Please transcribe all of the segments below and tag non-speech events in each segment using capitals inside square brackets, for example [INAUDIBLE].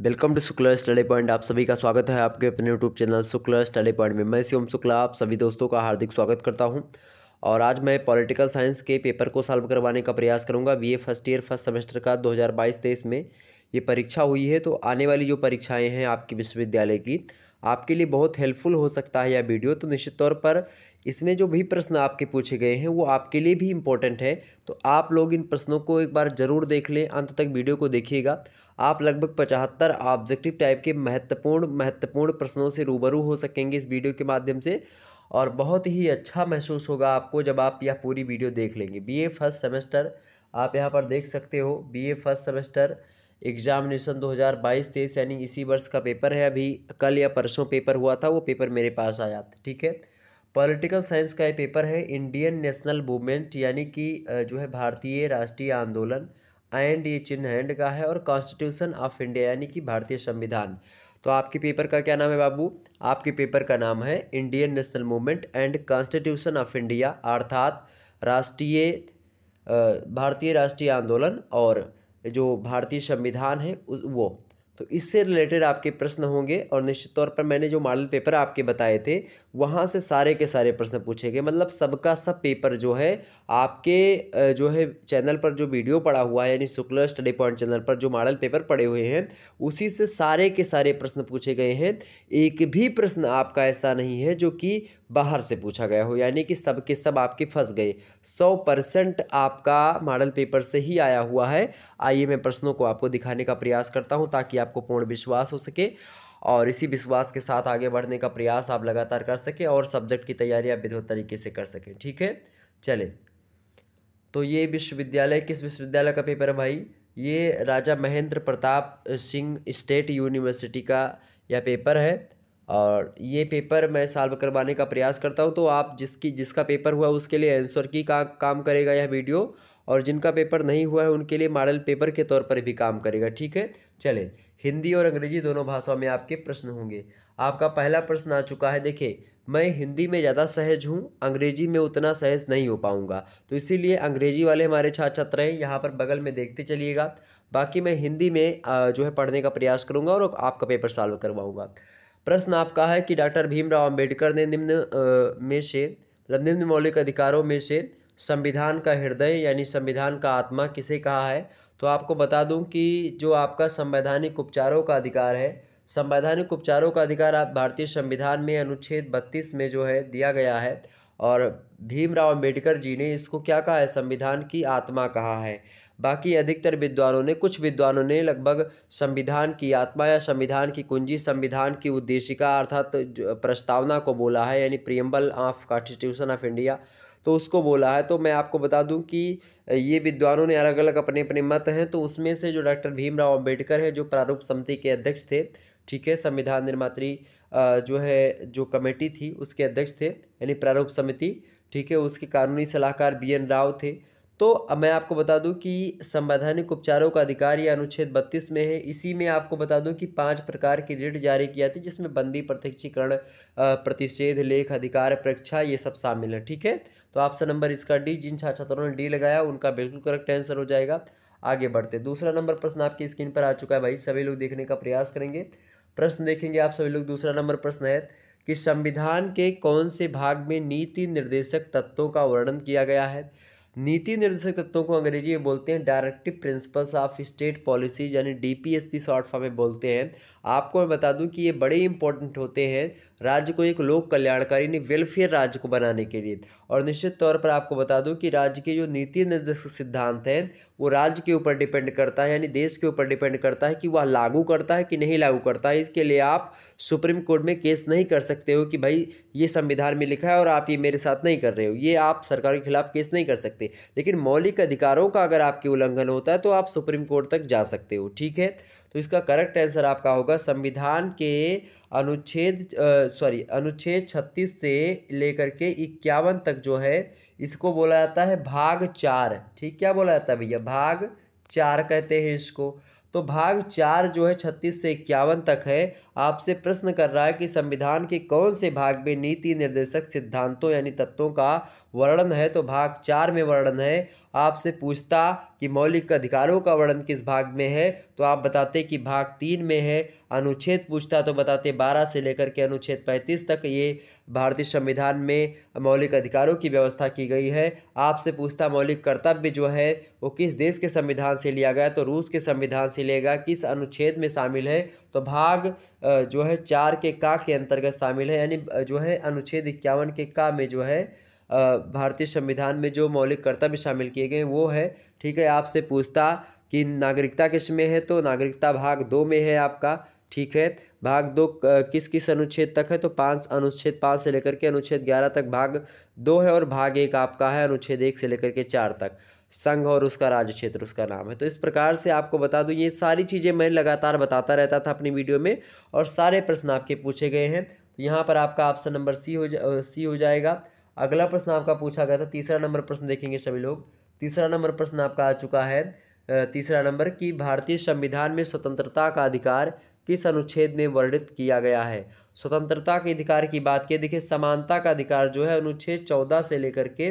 welcome to Shukla Study Point आप सभी का स्वागत है आपके अपने YouTube channel Shukla Study Point में मैं सीओम शुक्ला आप सभी दोस्तों का हार्दिक स्वागत करता हूं और आज मैं पॉलिटिकल साइंस के पेपर को सॉल्व करवाने का प्रयास करूंगा BA first year first semester का 2022 हज़ार में ये परीक्षा हुई है तो आने वाली जो परीक्षाएँ हैं आपकी विश्वविद्यालय की आपके लिए बहुत हेल्पफुल हो सकता है यह वीडियो तो निश्चित तौर पर इसमें जो भी प्रश्न आपके पूछे गए हैं वो आपके लिए भी इम्पोर्टेंट है तो आप लोग इन प्रश्नों को एक बार ज़रूर देख लें अंत तक वीडियो को देखिएगा आप लगभग पचहत्तर ऑब्जेक्टिव टाइप के महत्वपूर्ण महत्वपूर्ण प्रश्नों से रूबरू हो सकेंगे इस वीडियो के माध्यम से और बहुत ही अच्छा महसूस होगा आपको जब आप यह पूरी वीडियो देख लेंगे बी फर्स्ट सेमेस्टर आप यहाँ पर देख सकते हो बी फर्स्ट सेमेस्टर एग्ज़ामिनेशन तेईस यानी इसी वर्ष का पेपर है अभी कल या परसों पेपर हुआ था वो पेपर मेरे पास आया ठीक है पॉलिटिकल साइंस का ये पेपर है इंडियन नेशनल मूवमेंट यानी कि जो है भारतीय राष्ट्रीय आंदोलन एंड ये चिन्ह हैंड का है और कॉन्स्टिट्यूशन ऑफ इंडिया यानी कि भारतीय संविधान तो आपके पेपर का क्या नाम है बाबू आपके पेपर का नाम है Indian national movement and constitution of India अर्थात राष्ट्रीय भारतीय राष्ट्रीय आंदोलन और जो भारतीय संविधान है वो तो इससे रिलेटेड आपके प्रश्न होंगे और निश्चित तौर पर मैंने जो मॉडल पेपर आपके बताए थे वहाँ से सारे के सारे प्रश्न पूछे गए मतलब सबका सब पेपर जो है आपके जो है चैनल पर जो वीडियो पड़ा हुआ है यानी शुक्ला स्टडी पॉइंट चैनल पर जो मॉडल पेपर पड़े हुए हैं उसी से सारे के सारे प्रश्न पूछे गए हैं एक भी प्रश्न आपका ऐसा नहीं है जो कि बाहर से पूछा गया हो यानी कि सब के सब आपके फंस गए सौ परसेंट आपका मॉडल पेपर से ही आया हुआ है आइए मैं प्रश्नों को आपको दिखाने का प्रयास करता हूँ ताकि आपको पूर्ण विश्वास हो सके और इसी विश्वास के साथ आगे बढ़ने का प्रयास आप लगातार कर सकें और सब्जेक्ट की तैयारी आप विधिवत तरीके से कर सकें ठीक है चले तो ये विश्वविद्यालय किस विश्वविद्यालय का पेपर है भाई ये राजा महेंद्र प्रताप सिंह स्टेट यूनिवर्सिटी का यह पेपर है और ये पेपर मैं सॉल्व करवाने का प्रयास करता हूँ तो आप जिसकी जिसका पेपर हुआ उसके लिए आंसर की का काम करेगा यह वीडियो और जिनका पेपर नहीं हुआ है उनके लिए मॉडल पेपर के तौर पर भी काम करेगा ठीक है चले हिंदी और अंग्रेजी दोनों भाषाओं में आपके प्रश्न होंगे आपका पहला प्रश्न आ चुका है देखिए मैं हिंदी में ज़्यादा सहज हूँ अंग्रेजी में उतना सहज नहीं हो पाऊँगा तो इसीलिए अंग्रेजी वाले हमारे छात्र छात्र हैं यहाँ पर बगल में देखते चलिएगा बाकी मैं हिंदी में जो है पढ़ने का प्रयास करूँगा और आपका पेपर सॉल्व करवाऊँगा प्रश्न आपका है कि डॉक्टर भीमराव अंबेडकर ने निम्न में से मतलब निम्न मौलिक अधिकारों में से संविधान का हृदय यानी संविधान का आत्मा किसे कहा है तो आपको बता दूं कि जो आपका संवैधानिक उपचारों का अधिकार है संवैधानिक उपचारों का अधिकार आप भारतीय संविधान में अनुच्छेद बत्तीस में जो है दिया गया है और भीमराव अंबेडकर जी ने इसको क्या कहा है संविधान की आत्मा कहा है बाकी अधिकतर विद्वानों ने कुछ विद्वानों ने लगभग संविधान की आत्मा या संविधान की कुंजी संविधान की उद्देशिका अर्थात प्रस्तावना को बोला है यानी preamble of constitution of India तो उसको बोला है तो मैं आपको बता दूं कि ये विद्वानों ने अलग अलग अपने अपने मत हैं तो उसमें से जो डॉक्टर भीमराव अम्बेडकर हैं जो प्रारूप समिति के अध्यक्ष थे ठीक है संविधान निर्मात्री जो है जो कमेटी थी उसके अध्यक्ष थे यानी प्रारूप समिति ठीक है उसके कानूनी सलाहकार बी एन राव थे तो मैं आपको बता दूं कि संवैधानिक उपचारों का अधिकार यह अनुच्छेद बत्तीस में है इसी में आपको बता दूं कि पांच प्रकार की रिट जारी किया जाती है जिसमें बंदी प्रत्यक्षीकरण प्रतिषेध लेख अधिकार परीक्षा ये सब शामिल है ठीक है तो ऑप्शन नंबर इसका डी जिन छात्रों ने डी लगाया उनका बिल्कुल करेक्ट आंसर हो जाएगा आगे बढ़ते दूसरा नंबर प्रश्न आपकी स्क्रीन पर आ चुका है भाई सभी लोग देखने का प्रयास करेंगे प्रश्न देखेंगे आप सभी लोग दूसरा नंबर प्रश्न है कि संविधान के कौन से भाग में नीति निर्देशक तत्वों का वर्णन किया गया है नीति निर्देशक तत्वों को अंग्रेजी में बोलते हैं directive principles of state policy यानी D P S short form में बोलते हैं आपको मैं बता दूं कि ये बड़े इंपॉर्टेंट होते हैं राज्य को एक लोक कल्याणकारी यानी वेलफेयर राज्य को बनाने के लिए और निश्चित तौर पर आपको बता दूं कि राज्य के जो नीति निर्देशक सिद्धांत हैं वो राज्य के ऊपर डिपेंड करता है यानी देश के ऊपर डिपेंड करता है कि वह लागू करता है कि नहीं लागू करता है इसके लिए आप सुप्रीम कोर्ट में केस नहीं कर सकते हो कि भाई ये संविधान में लिखा है और आप ये मेरे साथ नहीं कर रहे हो ये आप सरकार के खिलाफ केस नहीं कर सकते लेकिन मौलिक अधिकारों का अगर आपके उल्लंघन होता है तो आप सुप्रीम कोर्ट तक जा सकते हो ठीक है तो इसका करेक्ट आंसर आपका होगा संविधान के अनुच्छेद सॉरी अनुच्छेद छत्तीस से लेकर के इक्यावन तक जो है इसको बोला जाता है भाग चार ठीक क्या बोला जाता है भैया भाग चार कहते हैं इसको तो भाग चार जो है छत्तीस से इक्यावन तक है आपसे प्रश्न कर रहा है कि संविधान के कौन से भाग में नीति निर्देशक सिद्धांतों यानी तत्वों का वर्णन है तो भाग चार में वर्णन है आपसे पूछता कि मौलिक अधिकारों का वर्णन किस भाग में है तो आप बताते कि भाग तीन में है अनुच्छेद पूछता तो बताते बारह से लेकर के अनुच्छेद पैंतीस तक ये भारतीय संविधान में मौलिक अधिकारों की व्यवस्था की गई है आपसे पूछता मौलिक कर्तव्य जो है वो किस देश के संविधान से लिया गया तो रूस के संविधान से लेगा किस अनुच्छेद में शामिल है तो भाग जो है चार के का के अंतर्गत शामिल है यानी जो है अनुच्छेद इक्यावन के का में जो है भारतीय संविधान में जो मौलिक कर्तव्य शामिल किए गए वो है ठीक है आपसे पूछता कि नागरिकता किस में है तो नागरिकता भाग दो में है आपका ठीक है भाग दो किस किस अनुच्छेद तक है तो पाँच अनुच्छेद पाँच से लेकर के अनुच्छेद ग्यारह तक भाग दो है और भाग एक आपका है अनुच्छेद एक से लेकर के चार तक संघ और उसका राज्य क्षेत्र उसका नाम है तो इस प्रकार से आपको बता दूँ ये सारी चीज़ें मैं लगातार बताता रहता था अपनी वीडियो में और सारे प्रश्न आपके पूछे गए हैं तो यहाँ पर आपका ऑप्शन नंबर सी हो जा सी हो जाएगा अगला प्रश्न आपका पूछा गया था तीसरा नंबर प्रश्न देखेंगे सभी लोग तीसरा नंबर प्रश्न आपका आ चुका है तीसरा नंबर कि भारतीय संविधान में स्वतंत्रता का अधिकार किस अनुच्छेद में वर्णित किया गया है स्वतंत्रता के अधिकार की बात की देखिए समानता का अधिकार जो है अनुच्छेद चौदह से लेकर के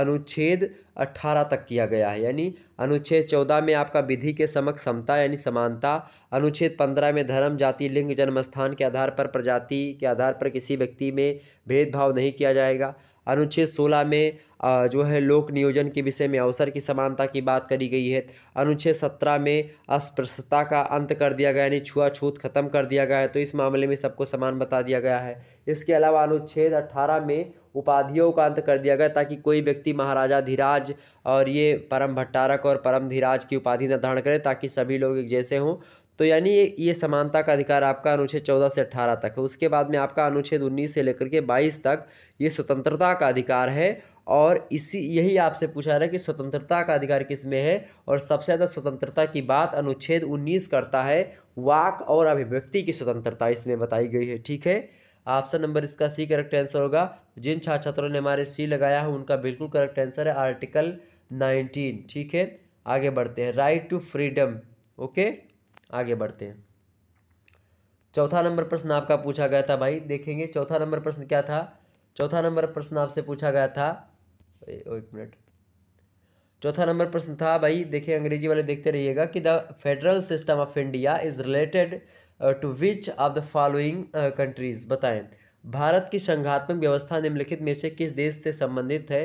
अनुच्छेद अट्ठारह तक किया गया है यानी अनुच्छेद चौदह में आपका विधि के समक्ष समता यानी समानता अनुच्छेद पंद्रह में धर्म जाति लिंग जन्म स्थान के आधार पर प्रजाति के आधार पर किसी व्यक्ति में भेदभाव नहीं किया जाएगा अनुच्छेद 16 में जो है लोक नियोजन के विषय में अवसर की समानता की बात करी गई है अनुच्छेद 17 में अस्पृश्यता का अंत कर दिया गया यानी छुआछूत खत्म कर दिया गया है तो इस मामले में सबको समान बता दिया गया है इसके अलावा अनुच्छेद 18 में उपाधियों का अंत कर दिया गया ताकि कोई व्यक्ति महाराजा धीराज और ये परम भट्टारक और परम धीराज की उपाधि निर्धारण करें ताकि सभी लोग एक जैसे हों तो यानी ये ये समानता का अधिकार आपका अनुच्छेद चौदह से अट्ठारह तक है उसके बाद में आपका अनुच्छेद उन्नीस से लेकर के बाईस तक ये स्वतंत्रता का अधिकार है और इसी यही आपसे पूछा रहा है कि स्वतंत्रता का अधिकार किस में है और सबसे ज़्यादा स्वतंत्रता की बात अनुच्छेद उन्नीस करता है वाक और अभिव्यक्ति की स्वतंत्रता इसमें बताई गई है ठीक है ऑप्शन नंबर इसका सी करेक्ट आंसर होगा जिन छात्र छात्रों ने हमारे सी लगाया है उनका बिल्कुल करेक्ट आंसर है आर्टिकल नाइनटीन ठीक है आगे बढ़ते हैं राइट टू फ्रीडम ओके आगे बढ़ते हैं चौथा नंबर प्रश्न आपका पूछा गया था भाई देखेंगे चौथा नंबर प्रश्न क्या था चौथा नंबर प्रश्न आपसे पूछा गया था एक मिनट चौथा नंबर प्रश्न था भाई देखिए अंग्रेजी वाले देखते रहिएगा कि the federal system of India is related to which of the following countries बताएं भारत की संघात्मक व्यवस्था निम्नलिखित में से किस देश से संबंधित है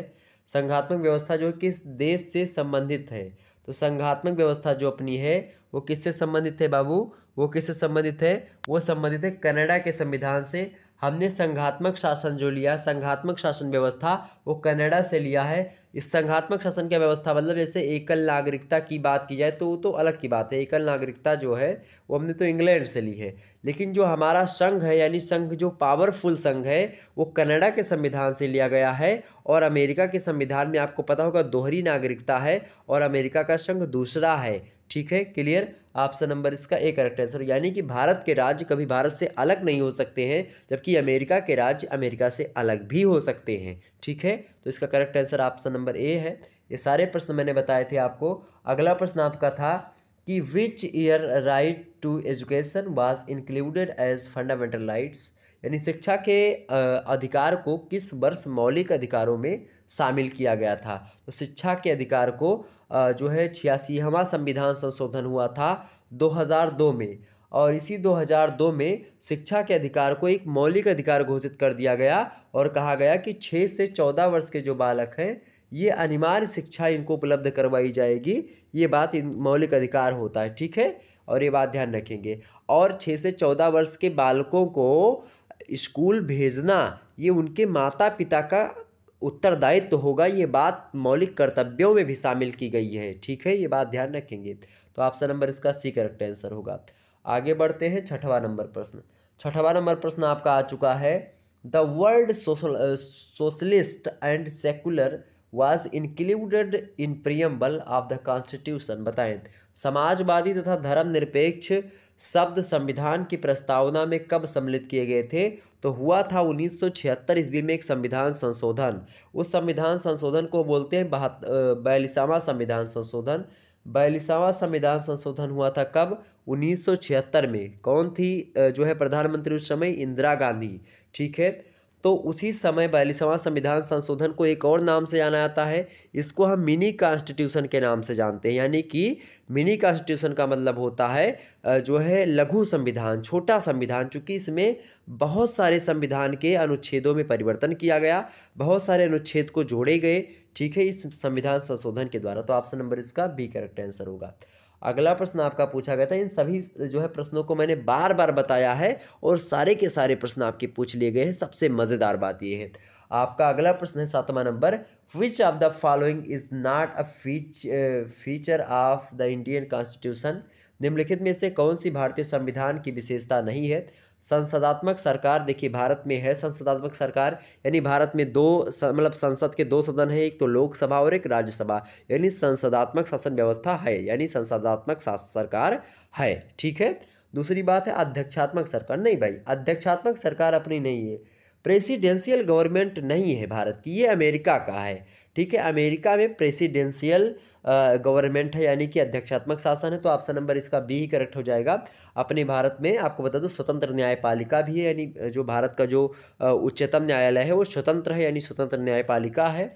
संघात्मक व्यवस्था जो किस देश से संबंधित है तो संघात्मक व्यवस्था जो अपनी है वो किससे संबंधित है बाबू वो किससे संबंधित है वो संबंधित है कनाडा के संविधान से हमने संघात्मक शासन जो लिया संघात्मक शासन व्यवस्था वो कनाडा से लिया है इस संघात्मक शासन की व्यवस्था मतलब जैसे एकल नागरिकता की बात की जाए तो वो तो अलग की बात है एकल नागरिकता जो है वो हमने तो इंग्लैंड से ली है लेकिन जो हमारा संघ है यानी संघ जो पावरफुल संघ है वो कनाडा के संविधान से लिया गया है और अमेरिका के संविधान में आपको पता होगा दोहरी नागरिकता है और अमेरिका का संघ दूसरा है ठीक है क्लियर ऑप्शन नंबर इसका ए करेक्ट आंसर यानी कि भारत के राज्य कभी भारत से अलग नहीं हो सकते हैं जबकि अमेरिका के राज्य अमेरिका से अलग भी हो सकते हैं ठीक है तो इसका correct answer option number A है ये सारे प्रश्न मैंने बताए थे आपको अगला प्रश्न आपका था कि which year right to education was included as fundamental rights यानी शिक्षा के अधिकार को किस वर्ष मौलिक अधिकारों में शामिल किया गया था तो शिक्षा के अधिकार को जो है छियासीवा संविधान संशोधन हुआ था 2002 में और इसी 2002 में शिक्षा के अधिकार को एक मौलिक अधिकार घोषित कर दिया गया और कहा गया कि छः से चौदह वर्ष के जो बालक हैं ये अनिवार्य शिक्षा इनको उपलब्ध करवाई जाएगी ये बात इन मौलिक अधिकार होता है ठीक है और ये बात ध्यान रखेंगे और छः से चौदह वर्ष के बालकों को स्कूल भेजना ये उनके माता पिता का उत्तरदायित्व तो होगा ये बात मौलिक कर्तव्यों में भी शामिल की गई है ठीक है ये बात ध्यान रखेंगे तो ऑप्शन नंबर इसका सी करेक्ट आंसर होगा आगे बढ़ते हैं छठवा नंबर प्रश्न छठवा नंबर प्रश्न आपका आ चुका है the word socialist and secular was included in preamble of the constitution बताएं समाजवादी तथा धर्मनिरपेक्ष शब्द संविधान की प्रस्तावना में कब सम्मिलित किए गए थे तो हुआ था 1976 ईस्वी में एक संविधान संशोधन उस संविधान संशोधन को बोलते हैं बहत बयालीसवां संविधान संशोधन बयालीसवां संविधान संशोधन हुआ था कब 1976 में कौन थी जो है प्रधानमंत्री उस समय इंदिरा गांधी ठीक है तो उसी समय बयाली समाज संविधान संशोधन को एक और नाम से जाना जाता है इसको हम मिनी कॉन्स्टिट्यूशन के नाम से जानते हैं यानी कि मिनी कॉन्स्टिट्यूशन का मतलब होता है जो है लघु संविधान छोटा संविधान चूँकि इसमें बहुत सारे संविधान के अनुच्छेदों में परिवर्तन किया गया बहुत सारे अनुच्छेद को जोड़े गए ठीक है इस संविधान संशोधन के द्वारा तो ऑप्शन नंबर इसका बी करेक्ट आंसर होगा अगला प्रश्न आपका पूछा गया था इन सभी जो है प्रश्नों को मैंने बार बार बताया है और सारे के सारे प्रश्न आपके पूछ लिए गए हैं सबसे मज़ेदार बात ये है आपका अगला प्रश्न है सातवां number which of the following is not a feature of the Indian constitution निम्नलिखित में से कौन सी भारतीय संविधान की विशेषता नहीं है संसदात्मक सरकार देखिए भारत में है संसदात्मक सरकार यानी भारत में दो मतलब संसद के दो सदन हैं एक तो लोकसभा और एक राज्यसभा यानी संसदात्मक शासन व्यवस्था है यानी संसदात्मक सरकार है ठीक है दूसरी बात है अध्यक्षात्मक सरकार नहीं भाई अध्यक्षात्मक सरकार अपनी नहीं है प्रेसिडेंशियल गवर्नमेंट नहीं है भारत की ये अमेरिका का है ठीक है अमेरिका में प्रेसिडेंशियल गवर्नमेंट है यानी कि अध्यक्षात्मक शासन है तो ऑप्शन नंबर इसका बी ही करेक्ट हो जाएगा अपने भारत में आपको बता दो स्वतंत्र न्यायपालिका भी है यानी जो भारत का जो उच्चतम न्यायालय है वो स्वतंत्र है यानी स्वतंत्र न्यायपालिका है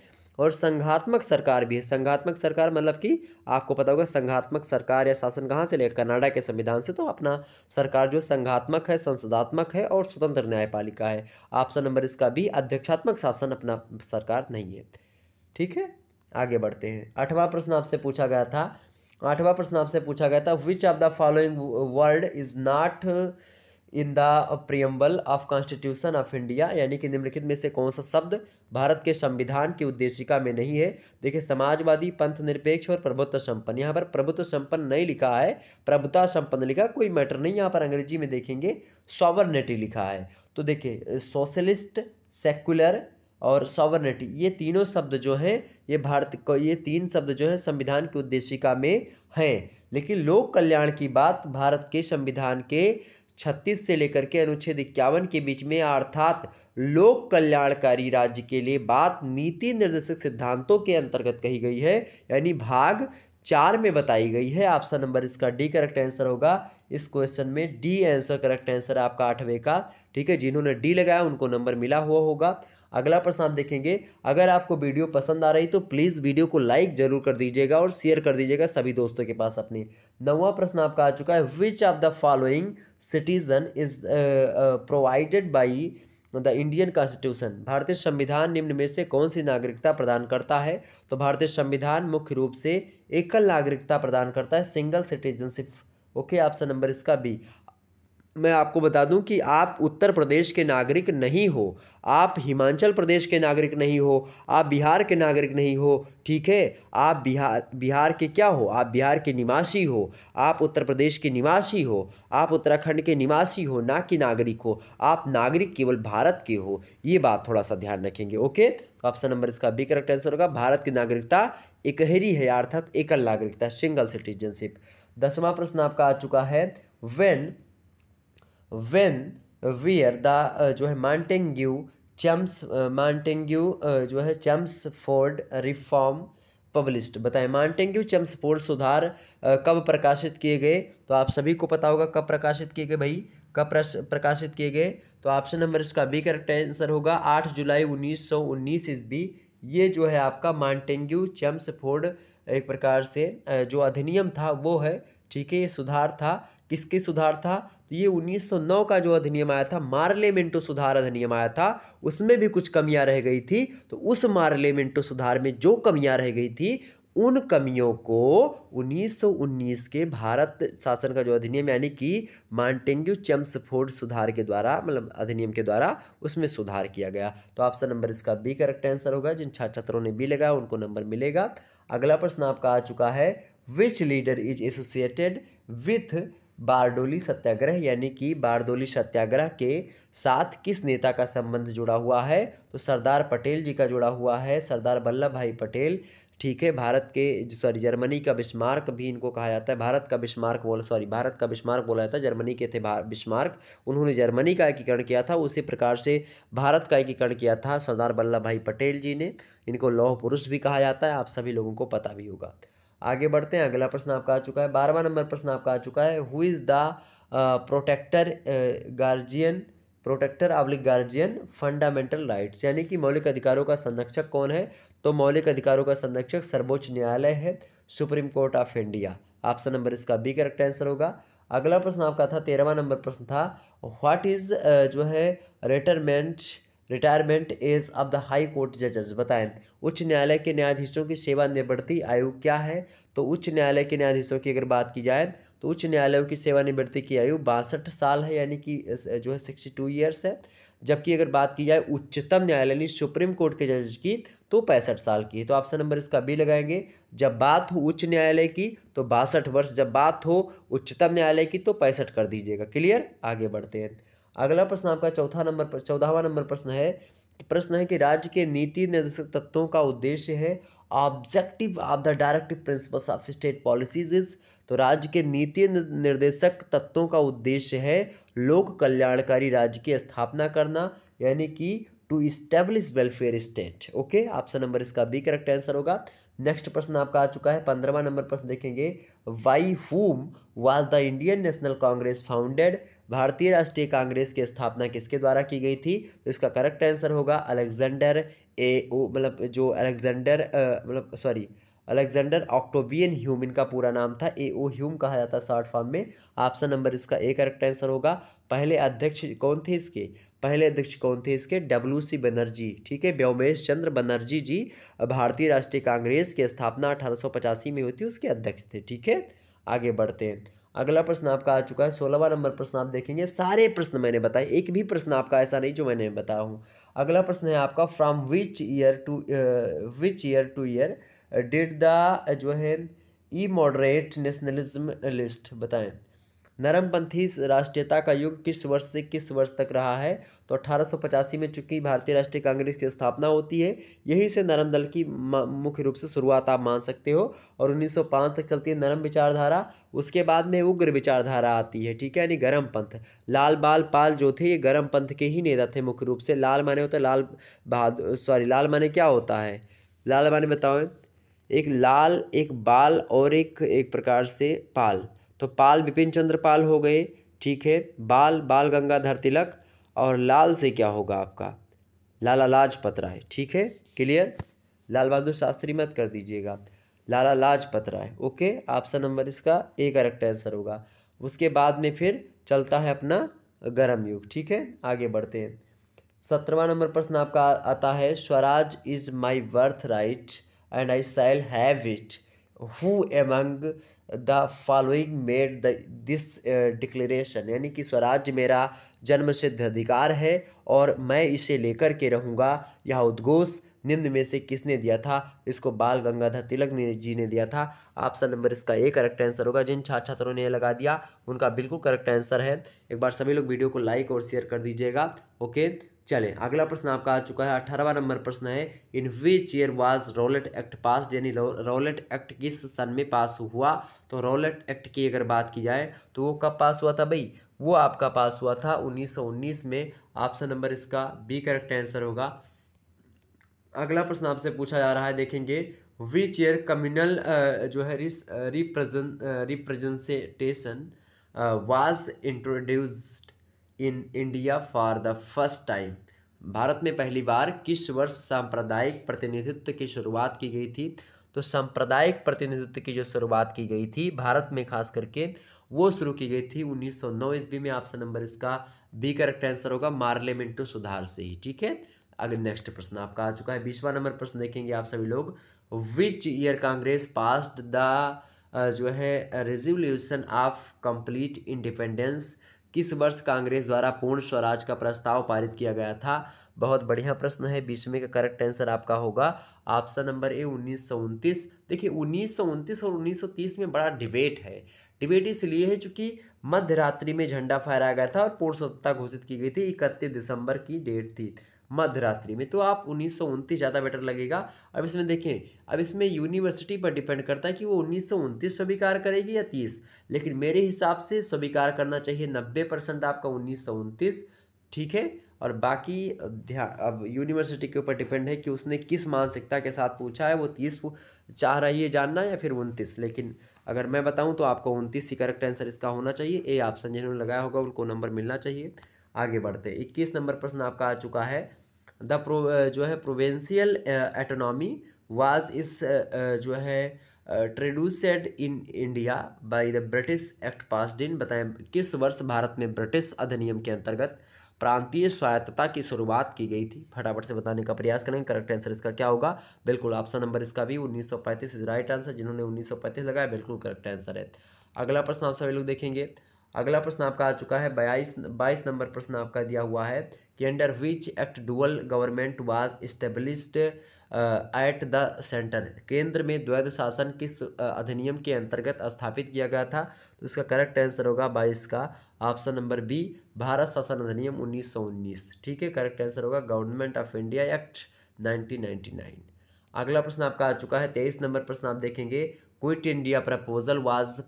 और संघात्मक सरकार भी है संघात्मक सरकार मतलब कि आपको पता होगा संघात्मक सरकार या शासन कहाँ से लेकर कनाडा के संविधान से तो अपना सरकार जो संघात्मक है संसदात्मक है और स्वतंत्र न्यायपालिका है ऑप्शन नंबर इसका भी अध्यक्षात्मक शासन अपना सरकार नहीं है ठीक है आगे बढ़ते हैं आठवां प्रश्न आपसे पूछा गया था आठवां प्रश्न आपसे पूछा गया था which of the following word is not in the preamble of constitution of India यानी कि निम्नलिखित में से कौन सा शब्द भारत के संविधान की उद्देशिका में नहीं है देखिए समाजवादी पंथ निरपेक्ष और प्रभुत्व संपन्न यहाँ पर प्रभुत्व संपन्न नहीं लिखा है प्रभुता संपन्न लिखा कोई मैटर नहीं यहाँ पर अंग्रेजी में देखेंगे सॉवरनेटी लिखा है तो देखिए सोशलिस्ट सेक्युलर और सॉवर्निटी ये तीनों शब्द जो हैं ये भारत को ये तीन शब्द जो हैं संविधान की उद्देशिका में हैं लेकिन लोक कल्याण की बात भारत के संविधान के छत्तीस से लेकर के अनुच्छेद इक्यावन के बीच में अर्थात लोक कल्याणकारी राज्य के लिए बात नीति निर्देशक सिद्धांतों के अंतर्गत कही गई है यानी भाग चार में बताई गई है ऑप्शन नंबर इसका डी करेक्ट आंसर होगा इस क्वेश्चन में डी आंसर करेक्ट आंसर आपका आठवें का ठीक है जिन्होंने डी लगाया उनको नंबर मिला हुआ होगा अगला प्रश्न आप देखेंगे अगर आपको वीडियो पसंद आ रही तो प्लीज़ वीडियो को लाइक जरूर कर दीजिएगा और शेयर कर दीजिएगा सभी दोस्तों के पास अपने नवा प्रश्न आपका आ चुका है which of the following citizen is provided by the Indian constitution भारतीय संविधान निम्न में से कौन सी नागरिकता प्रदान करता है तो भारतीय संविधान मुख्य रूप से एकल नागरिकता प्रदान करता है single citizenship okay option number इसका बी मैं आपको बता दूं कि आप उत्तर प्रदेश के नागरिक नहीं हो आप हिमाचल प्रदेश के नागरिक नहीं हो आप बिहार के नागरिक नहीं हो ठीक है आप बिहार बिहार के क्या हो आप बिहार के निवासी हो आप उत्तर प्रदेश के निवासी हो आप उत्तराखंड के निवासी हो ना कि नागरिक हो आप नागरिक केवल भारत के हो ये बात थोड़ा सा ध्यान रखेंगे ओके तो ऑप्शन नंबर इसका बी करेक्ट आंसर होगा भारत की नागरिकता एकहरी है अर्थात एकल नागरिकता सिंगल सिटीजनशिप दसवां प्रश्न आपका आ चुका है वेन वेन वेयर द जो है मांटेंग्यू चम्स मांटेंग्यू जो है चम्स फोर्ड रिफॉर्म पब्लिश्ड बताएं चम्स फोर्ड सुधार uh, कब प्रकाशित किए गए तो आप सभी को पता होगा कब प्रकाशित किए गए भाई कब प्रकाशित किए गए तो ऑप्शन नंबर इसका बी करेक्ट आंसर होगा आठ जुलाई उन्नीस सौ उन्नीस ईस्वी ये जो है आपका चम्स फोर्ड एक प्रकार से uh, जो अधिनियम था वो है ठीक है ये सुधार था किसके सुधार था तो ये 1909 का जो अधिनियम आया था मार्लेमेंटो सुधार अधिनियम आया था उसमें भी कुछ कमियां रह गई थी तो उस मार्लेमेंटो सुधार में जो कमियां रह गई थी उन कमियों को 1919 के भारत शासन का जो अधिनियम यानी कि मांटेंग्यू चम्सफोर्ड सुधार के द्वारा मतलब अधिनियम के द्वारा उसमें सुधार किया गया तो ऑप्शन नंबर इसका बी करेक्ट आंसर होगा जिन छात्र छात्रों ने बी लगाया उनको नंबर मिलेगा अगला प्रश्न आपका आ चुका है which leader is associated with Bardoli Satyagraha यानी कि बारडोली सत्याग्रह के साथ किस नेता का संबंध जुड़ा हुआ है तो सरदार पटेल जी का जुड़ा हुआ है सरदार वल्लभ भाई पटेल ठीक है भारत के सॉरी जर्मनी का बिस्मार्क भी इनको कहा जाता है भारत का बिस्मार्क बोला सॉरी भारत का बिस्मार्क बोला जाता है जर्मनी के थे बिस्मार्क उन्होंने जर्मनी का एकीकरण किया था उसी प्रकार से भारत का एकीकरण किया था सरदार वल्लभ भाई पटेल जी ने इनको लौह पुरुष भी कहा जाता है आप सभी लोगों को पता भी होगा आगे बढ़ते हैं अगला प्रश्न आपका आ चुका है बारहवा नंबर प्रश्न आपका आ चुका है who is the protector guardian protector public guardian fundamental rights यानी कि मौलिक अधिकारों का संरक्षक कौन है तो मौलिक अधिकारों का संरक्षक सर्वोच्च न्यायालय है Supreme Court of India option number इसका बी करेक्ट आंसर होगा अगला प्रश्न आपका था तेरहवा नंबर प्रश्न था व्हाट इज़ uh, जो है retirement retirement age of the high court जजेस बताएं उच्च न्यायालय के न्यायाधीशों की सेवा निवृत्ति आयु क्या है तो उच्च न्यायालय के न्यायाधीशों की अगर बात की जाए तो उच्च न्यायालयों की सेवानिवृत्ति की आयु बासठ साल है यानी कि जो है सिक्सटी टू ईयर्स है जबकि अगर बात की जाए उच्चतम न्यायालय यानी सुप्रीम कोर्ट के जज की तो पैंसठ साल की तो ऑप्शन नंबर इसका बी लगाएंगे जब बात हो उच्च न्यायालय की तो बासठ वर्ष जब बात हो उच्चतम न्यायालय की तो पैंसठ कर दीजिएगा क्लियर आगे बढ़ते हैं अगला प्रश्न आपका चौथा नंबर पर चौदहवा नंबर प्रश्न है प्रश्न है कि राज्य के नीति निर्देशक तत्वों का उद्देश्य है objective of the directive principles of state policies is तो राज्य के नीति निर्देशक तत्वों का उद्देश्य है लोक कल्याणकारी राज्य की स्थापना करना यानी कि to establish welfare state okay option number इसका बी करेक्ट आंसर होगा नेक्स्ट प्रश्न आपका आ चुका है पंद्रवा नंबर प्रश्न देखेंगे by whom was the Indian National Congress founded भारतीय राष्ट्रीय कांग्रेस की स्थापना किसके द्वारा की गई थी तो इसका करेक्ट आंसर होगा अलेक्जेंडर ए ओ मतलब जो अलेक्जेंडर मतलब सॉरी अलेक्जेंडर ऑक्टोबियन ह्यूम इनका पूरा नाम था ए ओ ह्यूम कहा जाता है शॉर्ट फॉर्म में ऑप्शन नंबर इसका ए करेक्ट आंसर होगा पहले अध्यक्ष कौन थे इसके पहले अध्यक्ष कौन थे इसके डब्ल्यू सी बनर्जी ठीक है व्योमेश चंद्र बनर्जी जी भारतीय राष्ट्रीय कांग्रेस की स्थापना अठारह में हुई थी उसके अध्यक्ष थे ठीक है आगे बढ़ते हैं अगला प्रश्न आपका आ चुका है सोलहवा नंबर प्रश्न आप देखेंगे सारे प्रश्न मैंने बताए एक भी प्रश्न आपका ऐसा नहीं जो मैंने बताया हूँ अगला प्रश्न है आपका from which year to which year to year did the जो है ई मॉडरेट नेशनलिज्म लिस्ट बताएं नरमपंथी राष्ट्रीयता का युग किस वर्ष से किस वर्ष तक रहा है तो अठारह में चूंकि भारतीय राष्ट्रीय कांग्रेस की स्थापना होती है यहीं से नरम दल की मुख्य रूप से शुरुआत आप मान सकते हो और 1905 तक चलती है नरम विचारधारा उसके बाद में उग्र विचारधारा आती है ठीक है यानी गर्म पंथ लाल बाल पाल जो थे ये गर्म पंथ के ही नेता थे मुख्य रूप से लाल माने होते लाल बहादुर सॉरी लाल माने क्या होता है लाल माने बताओ एक लाल एक बाल और एक एक प्रकार से पाल तो पाल बिपिन चंद्र पाल हो गए ठीक है बाल बाल गंगाधर तिलक और लाल से क्या होगा आपका लाला लाजपत राय ठीक है क्लियर लाल बहादुर शास्त्री मत कर दीजिएगा Lala Lajpat Rai okay option number इसका ए करेक्ट आंसर होगा उसके बाद में फिर चलता है अपना गर्म युग ठीक है आगे बढ़ते हैं सत्रवा नंबर प्रश्न आपका आता है Swaraj is my birthright and I shall have it who among the following made the this declaration यानी कि स्वराज्य मेरा जन्म सिद्ध अधिकार है और मैं इसे लेकर के रहूँगा यह उद्घोष निम्न में से किसने दिया था इसको बाल गंगाधर तिलक जी ने दिया था ऑप्शन नंबर इसका ए करेक्ट आंसर होगा जिन छात्र छात्रों ने यह लगा दिया उनका बिल्कुल करेक्ट आंसर है एक बार सभी लोग वीडियो को लाइक और शेयर कर दीजिएगा ओके चलें अगला प्रश्न आपका आ चुका है अठारहवा नंबर प्रश्न है in which year was Rowlatt Act pass यानी रोलेट एक्ट किस सन में पास हुआ तो रोलेट एक्ट की अगर बात की जाए तो वो कब पास हुआ था भाई वो आपका पास हुआ था 1919 में ऑप्शन नंबर इसका बी करेक्ट आंसर होगा अगला प्रश्न आपसे पूछा जा रहा है देखेंगे विच ईयर कम्यूनल जो है representation was introduced in India for the first time भारत में पहली बार किस वर्ष सांप्रदायिक प्रतिनिधित्व की शुरुआत की गई थी तो सांप्रदायिक प्रतिनिधित्व की जो शुरुआत की गई थी भारत में खास करके वो शुरू की गई थी 1909 ईस्वी में ऑप्शन नंबर इसका बी करेक्ट आंसर होगा मार्लियामेंटो सुधार से ही ठीक है अगर नेक्स्ट प्रश्न आपका आ चुका है बीसवा नंबर प्रश्न देखेंगे आप सभी लोग which year Congress passed the जो है रेजोल्यूशन ऑफ कंप्लीट इंडिपेंडेंस किस वर्ष कांग्रेस द्वारा पूर्ण स्वराज का प्रस्ताव पारित किया गया था बहुत बढ़िया प्रश्न है बीसवें का करेक्ट आंसर आपका होगा ऑप्शन नंबर ए उन्नीस देखिए उन्नीस और उन्नीस में बड़ा डिबेट है डिबेट इसलिए है चूँकि मध्य रात्रि में झंडा फहराया गया था और पूर्ण स्वतंत्रता घोषित की गई थी इकतीस दिसंबर की डेट थी मध्य रात्रि में तो आप उन्नीस ज़्यादा बेटर लगेगा अब इसमें देखें अब इसमें यूनिवर्सिटी पर डिपेंड करता है कि वो उन्नीस स्वीकार करेगी या तीस लेकिन मेरे हिसाब से स्वीकार करना चाहिए नब्बे परसेंट आपका उन्नीस सौ उनतीस ठीक है और बाकी ध्यान अब यूनिवर्सिटी के ऊपर डिपेंड है कि उसने किस मानसिकता के साथ पूछा है वो तीस चाह रही है जानना या फिर उनतीस लेकिन अगर मैं बताऊं तो आपको उनतीस ही करेक्ट आंसर इसका होना चाहिए ए संजय ने लगाया होगा उनको नंबर मिलना चाहिए आगे बढ़ते इक्कीस नंबर प्रश्न आपका आ चुका है द प्रो जो है प्रोवेंशियल एटोनॉमी वाज इस जो है introduced in India by the British act pass in बताएं किस वर्ष भारत में ब्रिटिश अधिनियम के अंतर्गत प्रांतीय स्वायत्तता की शुरुआत की गई थी फटाफट से बताने का प्रयास करेंगे करेक्ट आंसर इसका क्या होगा बिल्कुल ऑप्शन नंबर इसका भी उन्नीस सौ पैंतीस इज राइट आंसर जिन्होंने उन्नीस सौ पैंतीस लगाया बिल्कुल करेक्ट आंसर है अगला प्रश्न आप सभी लोग देखेंगे अगला प्रश्न आपका आ चुका है बयाईस बाईस नंबर प्रश्न आपका दिया हुआ है कि under which act dual government was established at the centre केंद्र में द्वैध शासन किस अधिनियम के अंतर्गत स्थापित किया गया था तो इसका करेक्ट आंसर होगा बाईस का ऑप्शन नंबर बी भारत शासन अधिनियम 1919 ठीक है करेक्ट आंसर होगा गवर्नमेंट ऑफ इंडिया एक्ट 1999 अगला प्रश्न आपका आ चुका है तेईस नंबर प्रश्न आप देखेंगे quit India proposal was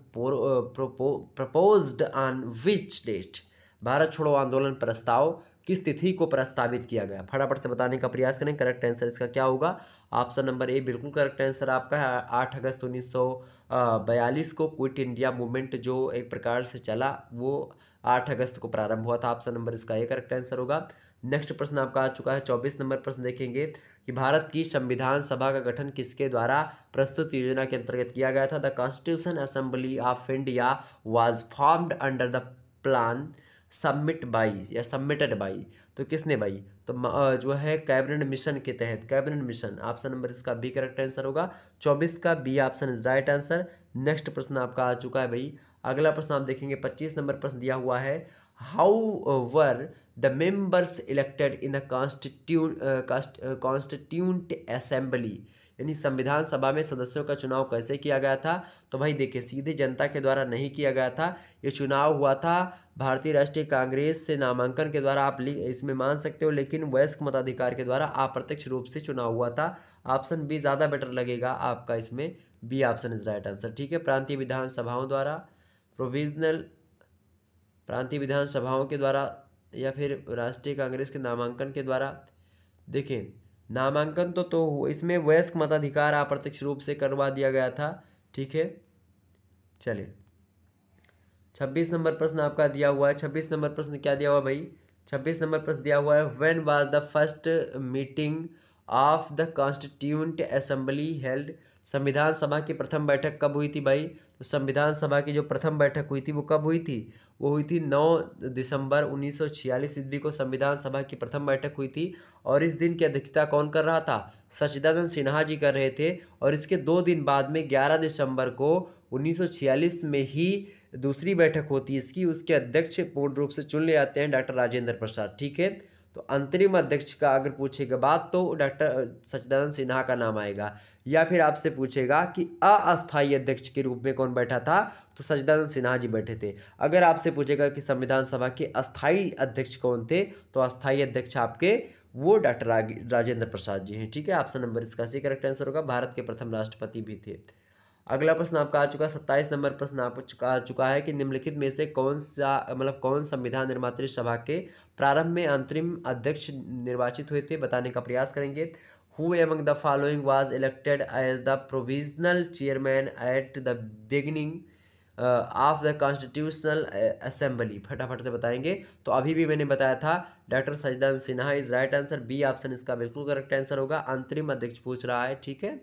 propose on which date भारत छोड़ो आंदोलन प्रस्ताव किस तिथि को प्रस्तावित किया गया फटाफट से बताने का प्रयास करें करेक्ट आंसर इसका क्या होगा ऑप्शन नंबर ए बिल्कुल करेक्ट आंसर आपका है आठ अगस्त उन्नीस बयालीस को क्विट इंडिया मूवमेंट जो एक प्रकार से चला वो आठ अगस्त को प्रारंभ हुआ था ऑप्शन नंबर इसका ए करेक्ट आंसर होगा नेक्स्ट प्रश्न आपका आ चुका है चौबीस नंबर प्रश्न देखेंगे कि भारत की संविधान सभा का गठन किसके द्वारा प्रस्तुत योजना के अंतर्गत किया गया था the constitution assembly of India was formed under the plan submit by या सबमिटेड बाई तो किसने बाई तो जो है कैबिनेट मिशन के तहत कैबिनेट मिशन ऑप्शन नंबर इसका बी करेक्ट आंसर होगा चौबीस का B option is right answer next प्रश्न आपका आ चुका है भाई अगला प्रश्न आप देखेंगे पच्चीस नंबर प्रश्न दिया हुआ है how were the members elected in the constitu constituent assembly यानी संविधान सभा में सदस्यों का चुनाव कैसे किया गया था तो भाई देखिए सीधे जनता के द्वारा नहीं किया गया था ये चुनाव हुआ था भारतीय राष्ट्रीय कांग्रेस से नामांकन के द्वारा आप इसमें मान सकते हो लेकिन वयस्क मताधिकार के द्वारा अप्रत्यक्ष रूप से चुनाव हुआ था ऑप्शन बी ज़्यादा बेटर लगेगा आपका इसमें B option is right answer ठीक है प्रांतीय विधानसभाओं द्वारा प्रोविजनल प्रांतीय विधानसभाओं के द्वारा या फिर राष्ट्रीय कांग्रेस के नामांकन के द्वारा देखें नामांकन तो तो इसमें वयस्क मताधिकार अप्रत्यक्ष रूप से करवा दिया गया था ठीक है चलिए छब्बीस नंबर प्रश्न आपका दिया हुआ है छब्बीस नंबर प्रश्न क्या दिया हुआ भाई छब्बीस नंबर प्रश्न दिया हुआ है when was the first meeting of the constituent assembly held संविधान सभा की प्रथम बैठक कब हुई थी भाई तो संविधान सभा की जो प्रथम बैठक हुई थी वो कब हुई थी वो हुई थी 9 दिसंबर 1946 सौ को संविधान सभा की प्रथम बैठक हुई थी और इस दिन की अध्यक्षता कौन कर रहा था सचिदानंद सिन्हा जी कर रहे थे और इसके दो दिन बाद में 11 दिसंबर को 1946 में ही दूसरी बैठक होती है इसकी उसके अध्यक्ष पूर्ण रूप से चुन ले जाते हैं डॉक्टर राजेंद्र प्रसाद ठीक है तो अंतरिम अध्यक्ष का अगर पूछेगा बात तो डॉक्टर सच्चिदानंद सिन्हा का नाम आएगा या फिर आपसे पूछेगा कि अस्थायी अध्यक्ष के रूप में कौन बैठा था तो सच्चिदानंद सिन्हा जी बैठे थे अगर आपसे पूछेगा कि संविधान सभा के अस्थायी अध्यक्ष कौन थे तो अस्थायी अध्यक्ष आपके वो डॉक्टर राजेंद्र प्रसाद जी हैं ठीक है ऑप्शन नंबर इसका सही करेक्ट आंसर होगा भारत के प्रथम राष्ट्रपति भी थे अगला प्रश्न आपका आ चुका है सत्ताईस नंबर प्रश्न चुका आ चुका है कि निम्नलिखित में से कौन सा मतलब कौन संविधान निर्मात्री सभा के प्रारंभ में अंतरिम अध्यक्ष निर्वाचित हुए थे बताने का प्रयास करेंगे who among the following was elected as the provisional chairman at the beginning of the constitutional assembly फटाफट से बताएंगे तो अभी भी मैंने बताया था doctor Sachchidananda Sinha is right answer B option इसका बिल्कुल करेक्ट आंसर होगा अंतरिम अध्यक्ष पूछ रहा है ठीक है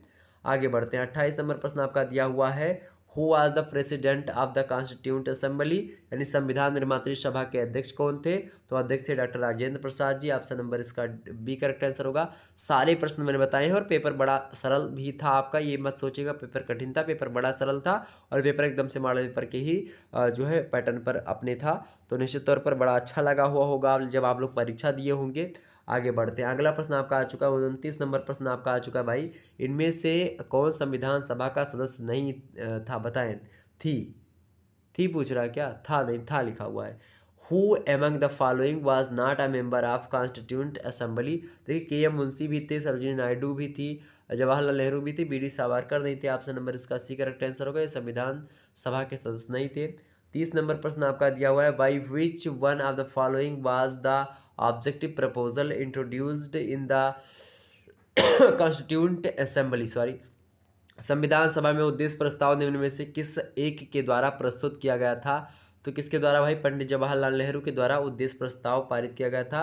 आगे बढ़ते हैं अट्ठाईस नंबर प्रश्न आपका दिया हुआ है who was the president of the constituent assembly यानी संविधान निर्मात्री सभा के अध्यक्ष कौन थे तो अध्यक्ष थे doctor Rajendra Prasad ji option number इसका बी करेक्ट आंसर होगा सारे प्रश्न मैंने बताए हैं और पेपर बड़ा सरल भी था आपका ये मत सोचिएगा पेपर कठिन था पेपर बड़ा सरल था और पेपर एकदम से माड़ा पेपर के ही जो है पैटर्न पर अपने था तो निश्चित तौर पर बड़ा अच्छा लगा हुआ होगा जब आप लोग परीक्षा दिए होंगे आगे बढ़ते हैं अगला प्रश्न आपका आ चुका है उनतीस नंबर प्रश्न आपका आ चुका है भाई इनमें से कौन संविधान सभा का सदस्य नहीं था बताएं थी थी पूछ रहा क्या था नहीं था लिखा हुआ है who among the following was not a member of constituent assembly देखिए के एम मुंशी भी थे सरोजिनी नायडू भी थी जवाहरलाल नेहरू भी थे बी डी सावरकर नहीं थे ऑप्शन नंबर इसका सी करेक्ट आंसर होगा ये संविधान सभा के सदस्य नहीं थे तीस नंबर प्रश्न आपका दिया हुआ है by which one of the following was the objective proposal introduced in the constituent assembly sorry संविधान सभा में उद्देश्य प्रस्ताव निम्न में से किस एक के द्वारा प्रस्तुत किया गया था तो किसके द्वारा भाई पंडित जवाहरलाल नेहरू के द्वारा उद्देश्य प्रस्ताव पारित किया गया था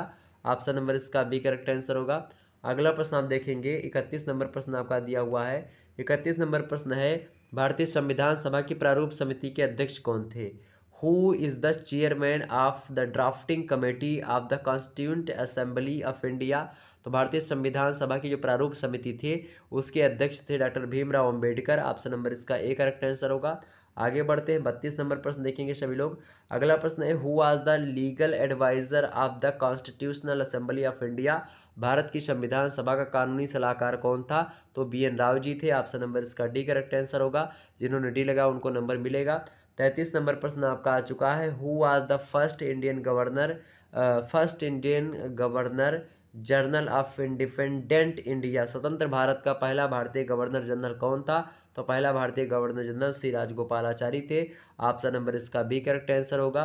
ऑप्शन नंबर इसका बी करेक्ट आंसर होगा अगला प्रश्न आप देखेंगे इकतीस नंबर प्रश्न आपका दिया हुआ है इकतीस नंबर प्रश्न है भारतीय संविधान सभा की प्रारूप समिति के अध्यक्ष कौन थे who is the chairman of the drafting committee of the constituent assembly of India तो भारतीय संविधान सभा की जो प्रारूप समिति थी उसके अध्यक्ष थे doctor Bhimrao Ambedkar option number इसका ए करेक्ट आंसर होगा आगे बढ़ते हैं बत्तीस नंबर प्रश्न देखेंगे सभी लोग अगला प्रश्न है who was the legal adviser of the constitutional assembly of India भारत की संविधान सभा का कानूनी सलाहकार कौन था तो बी एन राव जी थे ऑप्शन नंबर इसका डी करेक्ट आंसर होगा जिन्होंने डी लगा उनको नंबर मिलेगा तैंतीस नंबर प्रश्न आपका आ चुका है who was the first Indian governor first Indian governor general of independent India स्वतंत्र भारत का पहला भारतीय गवर्नर जनरल कौन था तो पहला भारतीय गवर्नर जनरल श्री राजगोपालाचारी थे आपका नंबर इसका बी करेक्ट आंसर होगा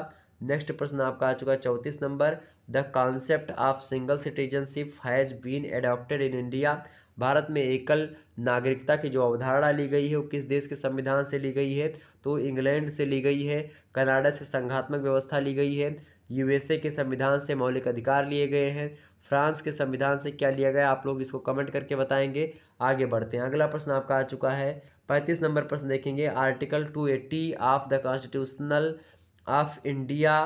नेक्स्ट प्रश्न आपका आ चुका है चौंतीस number the concept of single citizenship has been adopted in India भारत में एकल नागरिकता की जो अवधारणा ली गई है वो किस देश के संविधान से ली गई है तो इंग्लैंड से ली गई है कनाडा से संघात्मक व्यवस्था ली गई है यूएसए के संविधान से मौलिक अधिकार लिए गए हैं फ्रांस के संविधान से क्या लिया गया आप लोग इसको कमेंट करके बताएंगे आगे बढ़ते हैं अगला प्रश्न आपका आ चुका है पैंतीस नंबर प्रश्न देखेंगे article two eighty of the constitutional of India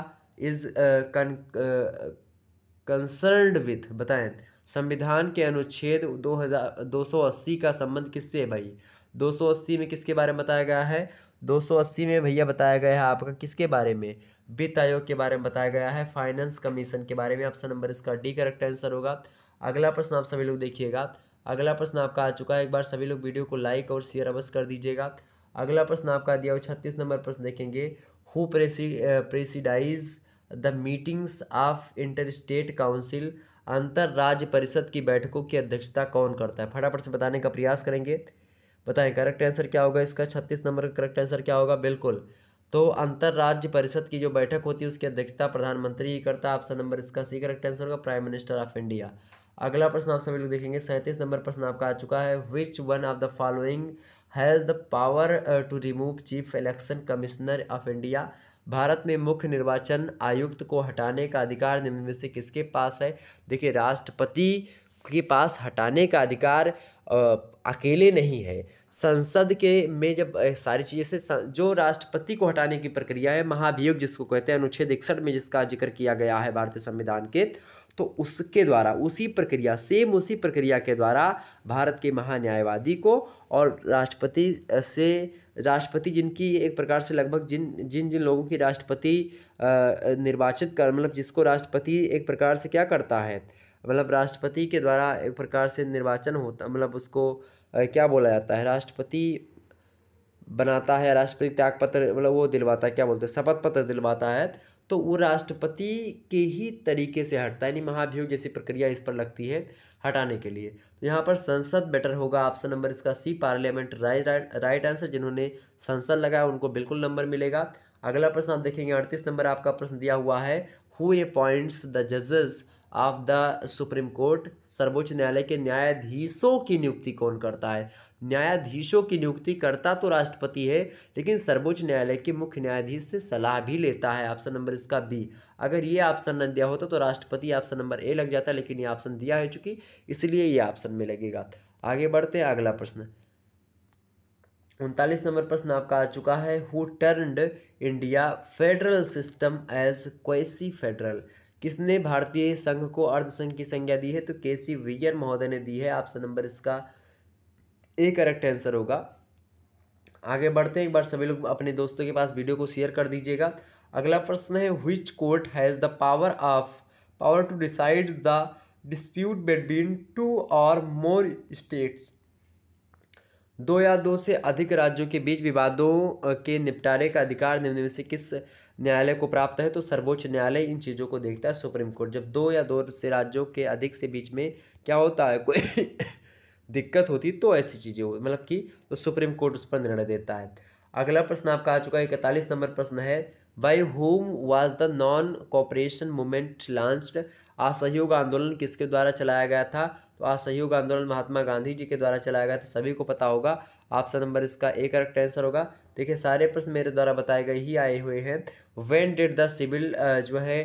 is concerned with बताएं संविधान के अनुच्छेद दो हज़ार दो सौ अस्सी का संबंध किससे है भाई दो सौ अस्सी में किसके बारे में बताया गया है दो सौ अस्सी में भैया बताया गया है आपका किसके बारे में वित्त आयोग के बारे में बताया गया है फाइनेंस कमीशन के बारे में ऑप्शन नंबर इसका डी करेक्ट आंसर होगा अगला प्रश्न आप सभी लोग देखिएगा अगला प्रश्न आपका आ चुका है एक बार सभी लोग वीडियो को लाइक और शेयर अवश्य कर दीजिएगा अगला प्रश्न आपका दिया हुआ छत्तीस नंबर प्रश्न देखेंगे who presides the meetings of inter state council अंतर राज्य परिषद की बैठकों की अध्यक्षता कौन करता है फटाफट से बताने का प्रयास करेंगे बताएं करेक्ट आंसर क्या होगा इसका छत्तीस नंबर का करेक्ट आंसर क्या होगा बिल्कुल तो अंतर राज्य परिषद की जो बैठक होती है उसकी अध्यक्षता प्रधानमंत्री ही करता है ऑप्शन नंबर इसका सी करेक्ट आंसर होगा प्राइम मिनिस्टर ऑफ इंडिया अगला प्रश्न आप सभी लोग देखेंगे सैंतीस नंबर प्रश्न आपका आ चुका है which one of the following has the power to remove chief election commissioner of India भारत में मुख्य निर्वाचन आयुक्त को हटाने का अधिकार निम्न में से किसके पास है देखिए राष्ट्रपति के पास हटाने का अधिकार अकेले नहीं है संसद के में जब सारी चीज़ें से जो राष्ट्रपति को हटाने की प्रक्रिया है महाभियोग जिसको कहते हैं अनुच्छेद इकसठ में जिसका जिक्र किया गया है भारतीय संविधान के तो उसके द्वारा उसी प्रक्रिया सेम उसी प्रक्रिया के द्वारा भारत के महान्यायवादी को और राष्ट्रपति से राष्ट्रपति जिनकी एक प्रकार से लगभग जिन जिन जिन लोगों की राष्ट्रपति निर्वाचित कर मतलब जिसको राष्ट्रपति एक प्रकार से क्या करता है मतलब राष्ट्रपति के द्वारा एक प्रकार से निर्वाचन होता मतलब उसको क्या बोला जाता है राष्ट्रपति बनाता है राष्ट्रपति त्याग पत्र मतलब वो दिलवाता है क्या बोलते हैं शपथ पत्र दिलवाता है तो वो राष्ट्रपति के ही तरीके से हटता है यानी महाभियोग जैसी प्रक्रिया इस पर लगती है हटाने के लिए तो यहाँ पर संसद बेटर होगा ऑप्शन नंबर इसका C parliament right right answer जिन्होंने संसद लगाया उनको बिल्कुल नंबर मिलेगा अगला प्रश्न आप देखेंगे अड़तीस नंबर आपका प्रश्न दिया हुआ है हु अपॉइंट्स द जजेस ऑफ द सुप्रीम कोर्ट सर्वोच्च न्यायालय के न्यायाधीशों की नियुक्ति कौन करता है न्यायाधीशों की नियुक्ति करता तो राष्ट्रपति है लेकिन सर्वोच्च न्यायालय के मुख्य न्यायाधीश से सलाह भी लेता है ऑप्शन नंबर इसका बी अगर ये ऑप्शन न दिया होता तो राष्ट्रपति ऑप्शन नंबर ए लग जाता लेकिन ये ऑप्शन दिया है चूंकि इसलिए ये ऑप्शन में लगेगा आगे बढ़ते हैं अगला प्रश्न उनतालीस नंबर प्रश्न आपका आ चुका है who turned India federal system as quasi federal किसने भारतीय संघ को अर्धसंघ की संज्ञा दी है तो के सी विजयर महोदय ने दी है ऑप्शन नंबर इसका ए करेक्ट आंसर होगा आगे बढ़ते हैं एक बार सभी लोग अपने दोस्तों के पास वीडियो को शेयर कर दीजिएगा अगला प्रश्न है which court has the power of power to decide the dispute between two or more states दो या दो से अधिक राज्यों के बीच विवादों के निपटारे का अधिकार निम्न में से किस न्यायालय को प्राप्त है तो सर्वोच्च न्यायालय इन चीज़ों को देखता है सुप्रीम कोर्ट जब दो या दो से राज्यों के अधिक से बीच में क्या होता है कोई [LAUGHS] दिक्कत होती तो ऐसी चीज़ें हो मतलब कि तो सुप्रीम कोर्ट उस पर निर्णय देता है अगला प्रश्न आपका आ चुका है इकतालीस नंबर प्रश्न है by whom was the non cooperation movement launched असहयोग आंदोलन किसके द्वारा चलाया गया था तो असहयोग आंदोलन महात्मा गांधी जी के द्वारा चलाया गया था सभी को पता होगा ऑप्शन नंबर इसका ए करेक्ट आंसर होगा देखिए सारे प्रश्न मेरे द्वारा बताए गए ही आए हुए हैं वेन डिड द सिविल जो है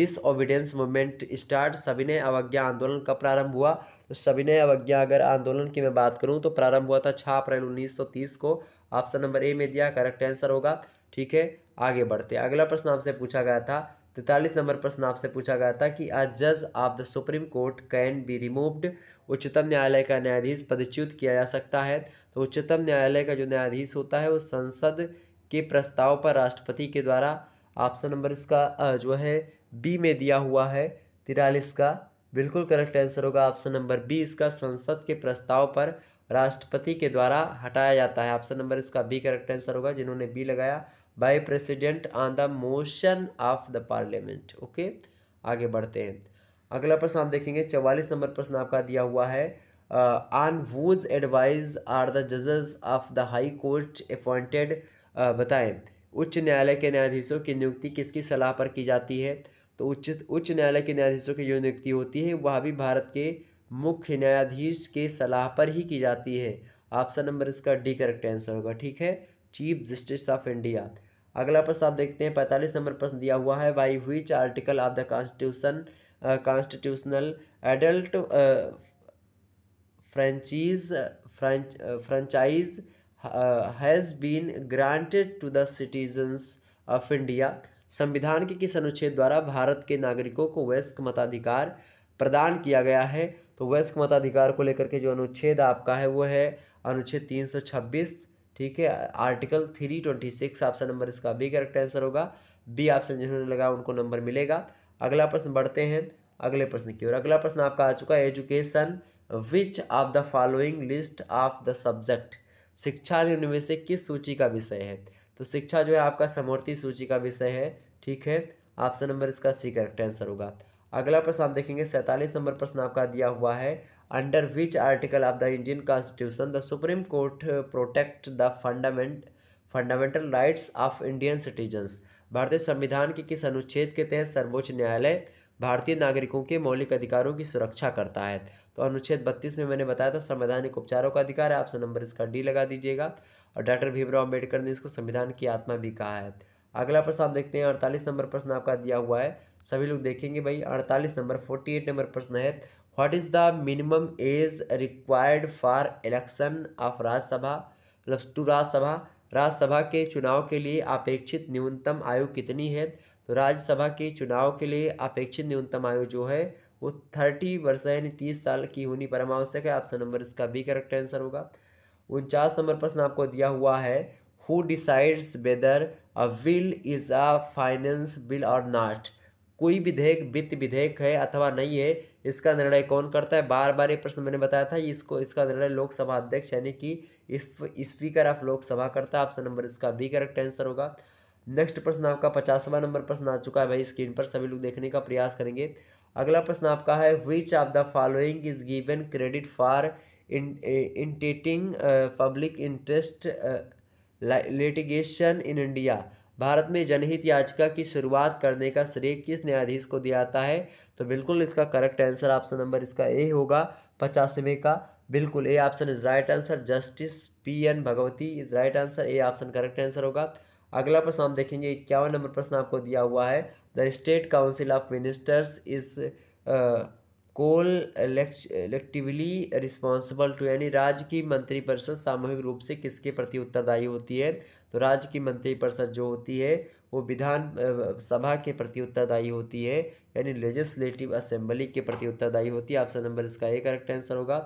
डिसओबिडेंस मूवमेंट स्टार्ट सविनय अवज्ञा आंदोलन का प्रारंभ हुआ तो सविनय अवज्ञा अगर आंदोलन की मैं बात करूं तो प्रारंभ हुआ था छः अप्रैल 1930 को ऑप्शन नंबर ए में दिया करेक्ट आंसर होगा ठीक है आगे बढ़ते अगला प्रश्न आपसे पूछा गया था तैतालीस नंबर प्रश्न आपसे पूछा गया था कि अ जज of the supreme court can be removed उच्चतम न्यायालय का न्यायाधीश पदच्युत किया जा सकता है तो उच्चतम न्यायालय का जो न्यायाधीश होता है वो संसद के प्रस्ताव पर राष्ट्रपति के द्वारा ऑप्शन नंबर इसका जो है बी में दिया हुआ है तिरालीस का बिल्कुल करेक्ट आंसर होगा ऑप्शन नंबर बी इसका संसद के प्रस्ताव पर राष्ट्रपति के द्वारा हटाया जाता है ऑप्शन नंबर इसका बी करेक्ट आंसर होगा जिन्होंने बी लगाया by president on the motion of the parliament okay आगे बढ़ते हैं अगला प्रश्न आप देखेंगे चवालीस नंबर प्रश्न आपका दिया हुआ है on whose advice are the जजेस of the high court appointed बताएं उच्च न्यायालय के न्यायाधीशों की नियुक्ति किसकी सलाह पर की जाती है तो उच्च उच्च न्यायालय के न्यायाधीशों की जो नियुक्ति होती है वह भी भारत के मुख्य न्यायाधीश के सलाह पर ही की जाती है ऑप्शन नंबर इसका डी करेक्ट आंसर होगा ठीक है चीफ जस्टिस ऑफ इंडिया अगला प्रश्न आप देखते हैं पैंतालीस नंबर प्रश्न दिया हुआ है by which article of the constitution constitutional adult franchise french franchise has been granted to the citizens of India संविधान के किस अनुच्छेद द्वारा भारत के नागरिकों को वयस्क मताधिकार प्रदान किया गया है तो वयस्क मताधिकार को लेकर के जो अनुच्छेद आपका है वो है अनुच्छेद तीन सौ छब्बीस ठीक है article three twenty six option number इसका बी करेक्ट आंसर होगा बी ऑप्शन जिन्होंने लगा उनको नंबर मिलेगा अगला प्रश्न बढ़ते हैं अगले प्रश्न की ओर अगला प्रश्न आपका आ चुका है education which of the following list of the subject शिक्षा में से किस सूची का विषय है तो शिक्षा जो है आपका समवर्ती सूची का विषय है ठीक है ऑप्शन नंबर इसका सी करेक्ट आंसर होगा अगला प्रश्न आप देखेंगे सैंतालीस नंबर प्रश्न आपका दिया हुआ है under which article of the Indian constitution the supreme court protect the fundament fundamental rights of Indian citizens भारतीय संविधान के किस अनुच्छेद के तहत सर्वोच्च न्यायालय भारतीय नागरिकों के मौलिक अधिकारों की सुरक्षा करता है तो अनुच्छेद बत्तीस में मैंने बताया था संवैधानिक उपचारों का अधिकार है आपसे नंबर इसका डी लगा दीजिएगा और डॉक्टर भीमराव अम्बेडकर ने इसको संविधान की आत्मा भी कहा है अगला प्रश्न आप देखते हैं अड़तालीस नंबर प्रश्न आपका दिया हुआ है सभी लोग देखेंगे भाई अड़तालीस नंबर फोर्टी एट नंबर प्रश्न है what is the minimum age required for election of Rajya Sabha मतलब टू राज्यसभा राज्यसभा के चुनाव के लिए अपेक्षित न्यूनतम आयु कितनी है तो राज्यसभा के चुनाव के लिए अपेक्षित न्यूनतम आयु जो है वो थर्टी वर्ष यानी तीस साल की होनी परमावश्यक है ऑप्शन नंबर इसका बी करेक्ट आंसर होगा उनचास नंबर प्रश्न आपको दिया हुआ है who decides whether a will is a finance bill or not कोई विधेयक वित्त विधेयक है अथवा नहीं है इसका निर्णय कौन करता है बार बार ये प्रश्न मैंने बताया था इसको इसका निर्णय लोकसभा अध्यक्ष यानी कि स्पीकर ऑफ लोकसभा करता है ऑप्शन नंबर इसका बी करेक्ट आंसर होगा नेक्स्ट प्रश्न आपका पचासवा नंबर प्रश्न आ चुका है भाई स्क्रीन पर सभी लोग देखने का प्रयास करेंगे अगला प्रश्न आपका है which of the following is given credit for in initiating public interest litigation in India भारत में जनहित याचिका की शुरुआत करने का श्रेय किस न्यायाधीश को दिया जाता है तो बिल्कुल इसका करेक्ट आंसर ऑप्शन नंबर इसका ए होगा पचासवें का बिल्कुल A option is right answer justice P N Bhagwati is right answer A option correct answer होगा अगला प्रश्न हम देखेंगे इक्यावन नंबर प्रश्न आपको दिया हुआ है the state council of ministers is collectively responsible to यानी राज्य की मंत्रिपरिषद सामूहिक रूप से किसके प्रति उत्तरदायी होती है तो राज्य की मंत्रिपरिषद जो होती है वो विधान सभा के प्रति उत्तरदायी होती है यानी लेजिस्लेटिव असेंबली के प्रति उत्तरदायी होती है ऑप्शन नंबर इसका ए करेक्ट आंसर होगा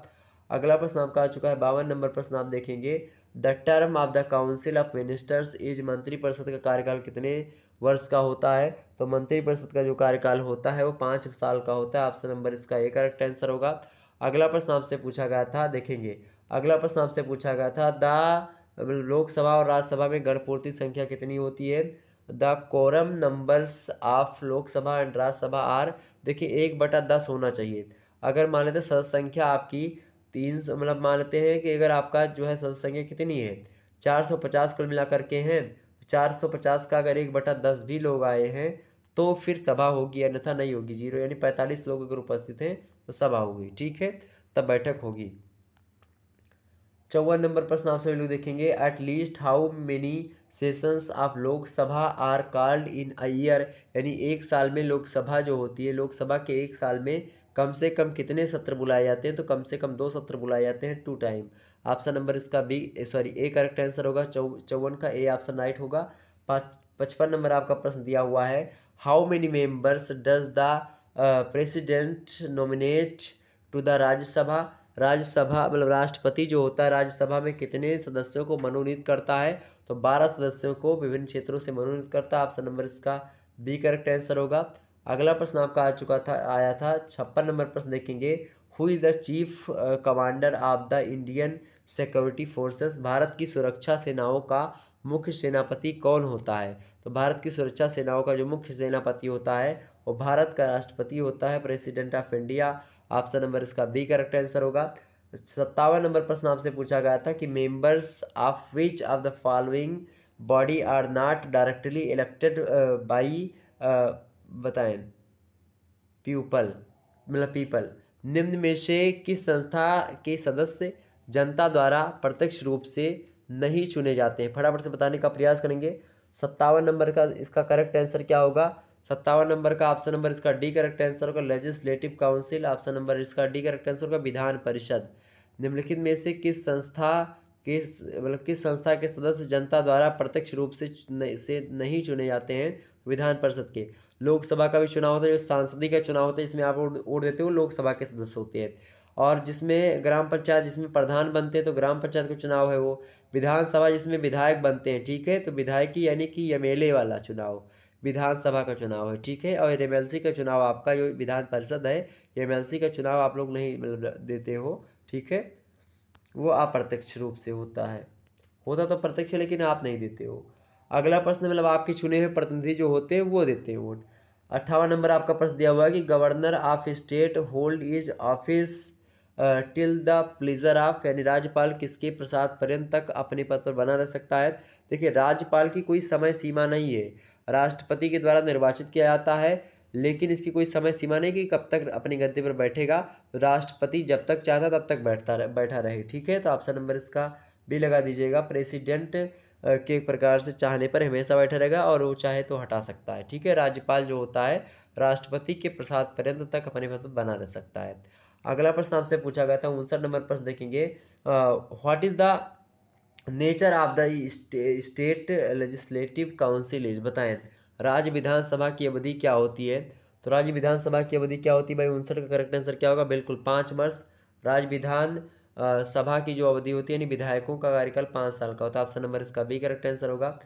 अगला प्रश्न आपका आ चुका है बावन नंबर प्रश्न आप देखेंगे the term of the council of ministers is मंत्रिपरिषद का कार्यकाल कितने वर्ष का होता है तो मंत्रिपरिषद का जो कार्यकाल होता है वो पाँच साल का होता है ऑप्शन नंबर इसका एक करेक्ट आंसर होगा अगला प्रश्न आपसे पूछा गया था देखेंगे अगला प्रश्न आपसे पूछा गया था द लोकसभा और राज्यसभा में गणपूर्ति संख्या कितनी होती है the quorum numbers of Lok Sabha and Rajya Sabha are देखिए एक बटा दस होना चाहिए अगर मान लेते सदस्य संख्या आपकी तीन मतलब मान लेते हैं कि अगर आपका जो है सदस्य संख्या कितनी है चार सौ पचास कुल मिला के हैं चार सौ पचास का अगर एक बटा दस भी लोग आए हैं तो फिर सभा होगी अन्यथा नहीं होगी जीरो यानी पैंतालीस लोग अगर उपस्थित हैं तो सभा होगी ठीक है तब बैठक होगी चौवन नंबर प्रश्न आप सभी लोग देखेंगे at least how many sessions of Lok Sabha are called in a year यानी एक साल में लोकसभा जो होती है लोकसभा के एक साल में कम से कम कितने सत्र बुलाए जाते हैं तो कम से कम दो सत्र बुलाए जाते हैं टू टाइम ऑप्शन नंबर इसका B sorry A correct answer होगा चौवन का ए ऑप्शन राइट होगा पचपन नंबर आपका प्रश्न दिया हुआ है how many members does the president nominate to the Rajya Sabha Rajya Sabha मतलब राष्ट्रपति जो होता है राज्यसभा में कितने सदस्यों को मनोनीत करता है तो बारह सदस्यों को विभिन्न क्षेत्रों से मनोनीत करता है ऑप्शन नंबर इसका बी करेक्ट आंसर होगा अगला प्रश्न आपका आ चुका था आया था छप्पन नंबर प्रश्न देखेंगे who is the chief commander of the Indian security forces भारत की सुरक्षा सेनाओं का मुख्य सेनापति कौन होता है तो भारत की सुरक्षा सेनाओं का जो मुख्य सेनापति होता है वो भारत का राष्ट्रपति होता है president of India option number इसका बी करेक्ट आंसर होगा सत्तावन नंबर प्रश्न आपसे पूछा गया था कि members of which of the following body are not directly elected by बताएं पीपल मतलब पीपल निम्न में से किस संस्था के सदस्य जनता द्वारा प्रत्यक्ष रूप से नहीं चुने जाते हैं फटाफट से बताने का प्रयास करेंगे सत्तावन नंबर का इसका करेक्ट आंसर क्या होगा सत्तावन नंबर का ऑप्शन नंबर इसका डी करेक्ट आंसर होगा लेजिस्लेटिव काउंसिल ऑप्शन नंबर इसका डी करेक्ट आंसर होगा विधान परिषद निम्नलिखित में से किस संस्था किस मतलब किस संस्था के सदस्य जनता द्वारा प्रत्यक्ष रूप से से नहीं चुने जाते हैं विधान परिषद के लोकसभा का भी चुनाव होता है जो सांसदी का चुनाव होता है इसमें आप वोट देते हो लोकसभा के सदस्य होते हैं और जिसमें ग्राम पंचायत जिसमें प्रधान बनते हैं तो ग्राम पंचायत का चुनाव है वो विधानसभा जिसमें विधायक बनते हैं ठीक है तो विधायकी यानी कि एम वाला चुनाव विधानसभा का चुनाव है ठीक है और एम का चुनाव आपका जो विधान परिषद है एम का चुनाव आप लोग नहीं मतलब देते हो ठीक है वो अप्रत्यक्ष रूप से होता है होता तो प्रत्यक्ष लेकिन आप नहीं देते हो अगला प्रश्न मतलब आपके चुने हुए प्रतिनिधि जो होते हैं वो देते हैं वोट अट्ठावन नंबर आपका प्रश्न दिया हुआ है कि governor of state hold is office till the pleasure of यानी राज्यपाल किसके प्रसाद पर्यंत तक अपने पद पर बना रह सकता है देखिए राज्यपाल की कोई समय सीमा नहीं है राष्ट्रपति के द्वारा निर्वाचित किया जाता है लेकिन इसकी कोई समय सीमा नहीं कि कब तक अपनी गद्दी पर बैठेगा तो राष्ट्रपति जब तक चाहता तब तक बैठता रह, बैठा रहे ठीक है तो ऑप्शन नंबर इसका भी लगा दीजिएगा प्रेसिडेंट के प्रकार से चाहने पर हमेशा बैठा रहेगा और वो चाहे तो हटा सकता है ठीक है राज्यपाल जो होता है राष्ट्रपति के प्रसाद पर्यंत तक अपने पद पर बना रह सकता है अगला प्रश्न आपसे पूछा गया था उनसठ नंबर प्रश्न देखेंगे what is the nature of the state legislative council is बताएं राज्य विधानसभा की अवधि क्या होती है तो राज्य विधानसभा की अवधि क्या होती है भाई उनसठ का करेक्ट आंसर क्या होगा बिल्कुल पाँच वर्ष राज्य विधान सभा की जो अवधि होती है यानी विधायकों का कार्यकाल पाँच साल का होता है ऑप्शन नंबर इसका भी करेक्ट आंसर होगा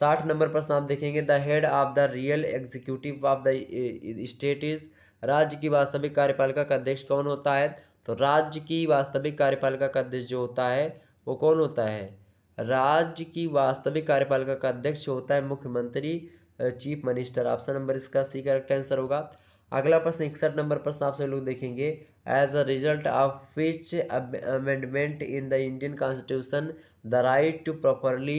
साठ नंबर प्रश्न आप देखेंगे the head of the real executive of the state is राज्य की वास्तविक कार्यपालिका का अध्यक्ष कौन होता है तो राज्य की वास्तविक कार्यपालिका का अध्यक्ष जो होता है वो कौन होता है राज्य की वास्तविक कार्यपालिका का अध्यक्ष होता है मुख्यमंत्री चीफ मिनिस्टर ऑप्शन नंबर इसका सी करेक्ट आंसर होगा अगला प्रश्न इकसठ नंबर प्रश्न आप सभी लोग देखेंगे as a result of which amendment in the Indian constitution the right to properly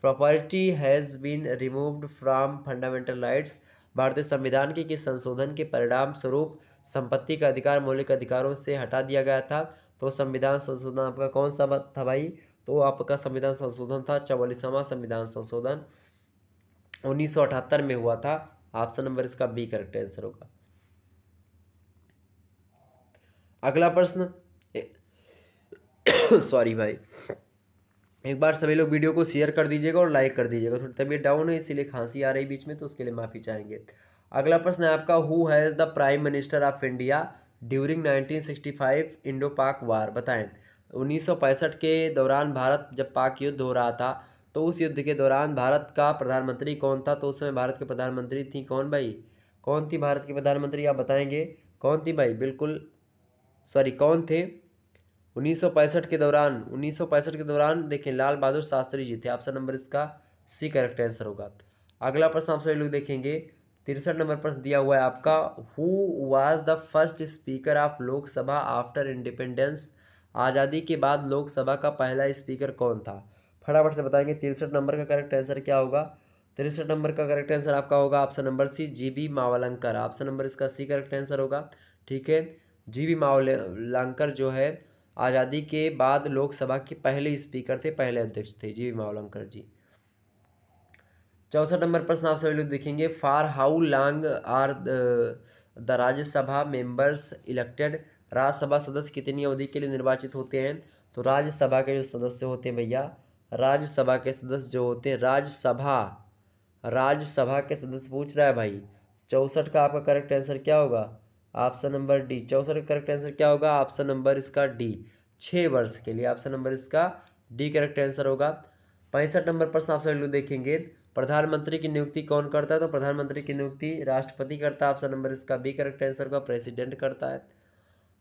property has been removed from fundamental rights भारतीय संविधान के किस संशोधन के परिणाम स्वरूप संपत्ति का अधिकार मौलिक अधिकारों से हटा दिया गया था तो संविधान संशोधन आपका कौन सा था भाई तो आपका संविधान संशोधन था चौवालीसवां संविधान संशोधन उन्नीस में हुआ था ऑप्शन नंबर इसका बी करेक्ट आंसर होगा अगला प्रश्न [COUGHS] सॉरी भाई एक बार सभी लोग वीडियो को शेयर कर दीजिएगा और लाइक कर दीजिएगा थोड़ी तबीयत डाउन है इसीलिए खांसी आ रही बीच में तो उसके लिए माफ़ी चाहेंगे अगला प्रश्न है आपका who has the prime minister of India during 1965 Indo Pak war बताएं उन्नीस के दौरान भारत जब पाक युद्ध हो रहा था तो उस युद्ध के दौरान भारत का प्रधानमंत्री कौन था तो उस समय भारत के प्रधानमंत्री थी कौन भाई कौन थी भारत की प्रधानमंत्री आप बताएंगे कौन थी भाई बिल्कुल सॉरी कौन थे उन्नीस के दौरान उन्नीस के दौरान देखें लाल बहादुर शास्त्री जी थे ऑप्शन नंबर इसका सी करेक्ट आंसर होगा अगला प्रश्न आप सभी लोग देखेंगे तिरसठ नंबर प्रश्न दिया हुआ है आपका who was the first speaker of Lok Sabha after independence आज़ादी के बाद लोकसभा का पहला स्पीकर कौन था फटाफट से बताएंगे तिरसठ नंबर का करेक्ट आंसर क्या होगा तिरसठ नंबर का करेक्ट आंसर आपका होगा option number C G V Mavalankar option number इसका सी करेक्ट आंसर होगा ठीक है जी बी मावलंकर जो है आज़ादी के बाद लोकसभा के पहले स्पीकर थे पहले अध्यक्ष थे जी मावलंकर जी चौसठ नंबर प्रश्न आप सभी लोग देखेंगे for how long are the Rajya Sabha members elected Rajya Sabha सदस्य कितनी अवधि के लिए निर्वाचित होते हैं तो राज्यसभा के जो सदस्य होते हैं भैया राज्यसभा के सदस्य जो होते हैं राज्यसभा राज्यसभा के सदस्य पूछ रहा है भाई चौसठ का आपका करेक्ट आंसर क्या होगा ऑप्शन नंबर डी चौसठ का करेक्ट आंसर क्या होगा ऑप्शन नंबर इसका डी छः वर्ष के लिए ऑप्शन नंबर इसका डी करेक्ट आंसर होगा पैंसठ नंबर प्रश्न आप सभी लोग देखेंगे प्रधानमंत्री की नियुक्ति कौन करता है तो प्रधानमंत्री की नियुक्ति राष्ट्रपति करता है ऑप्शन नंबर इसका बी करेक्ट आंसर होगा प्रेसिडेंट करता है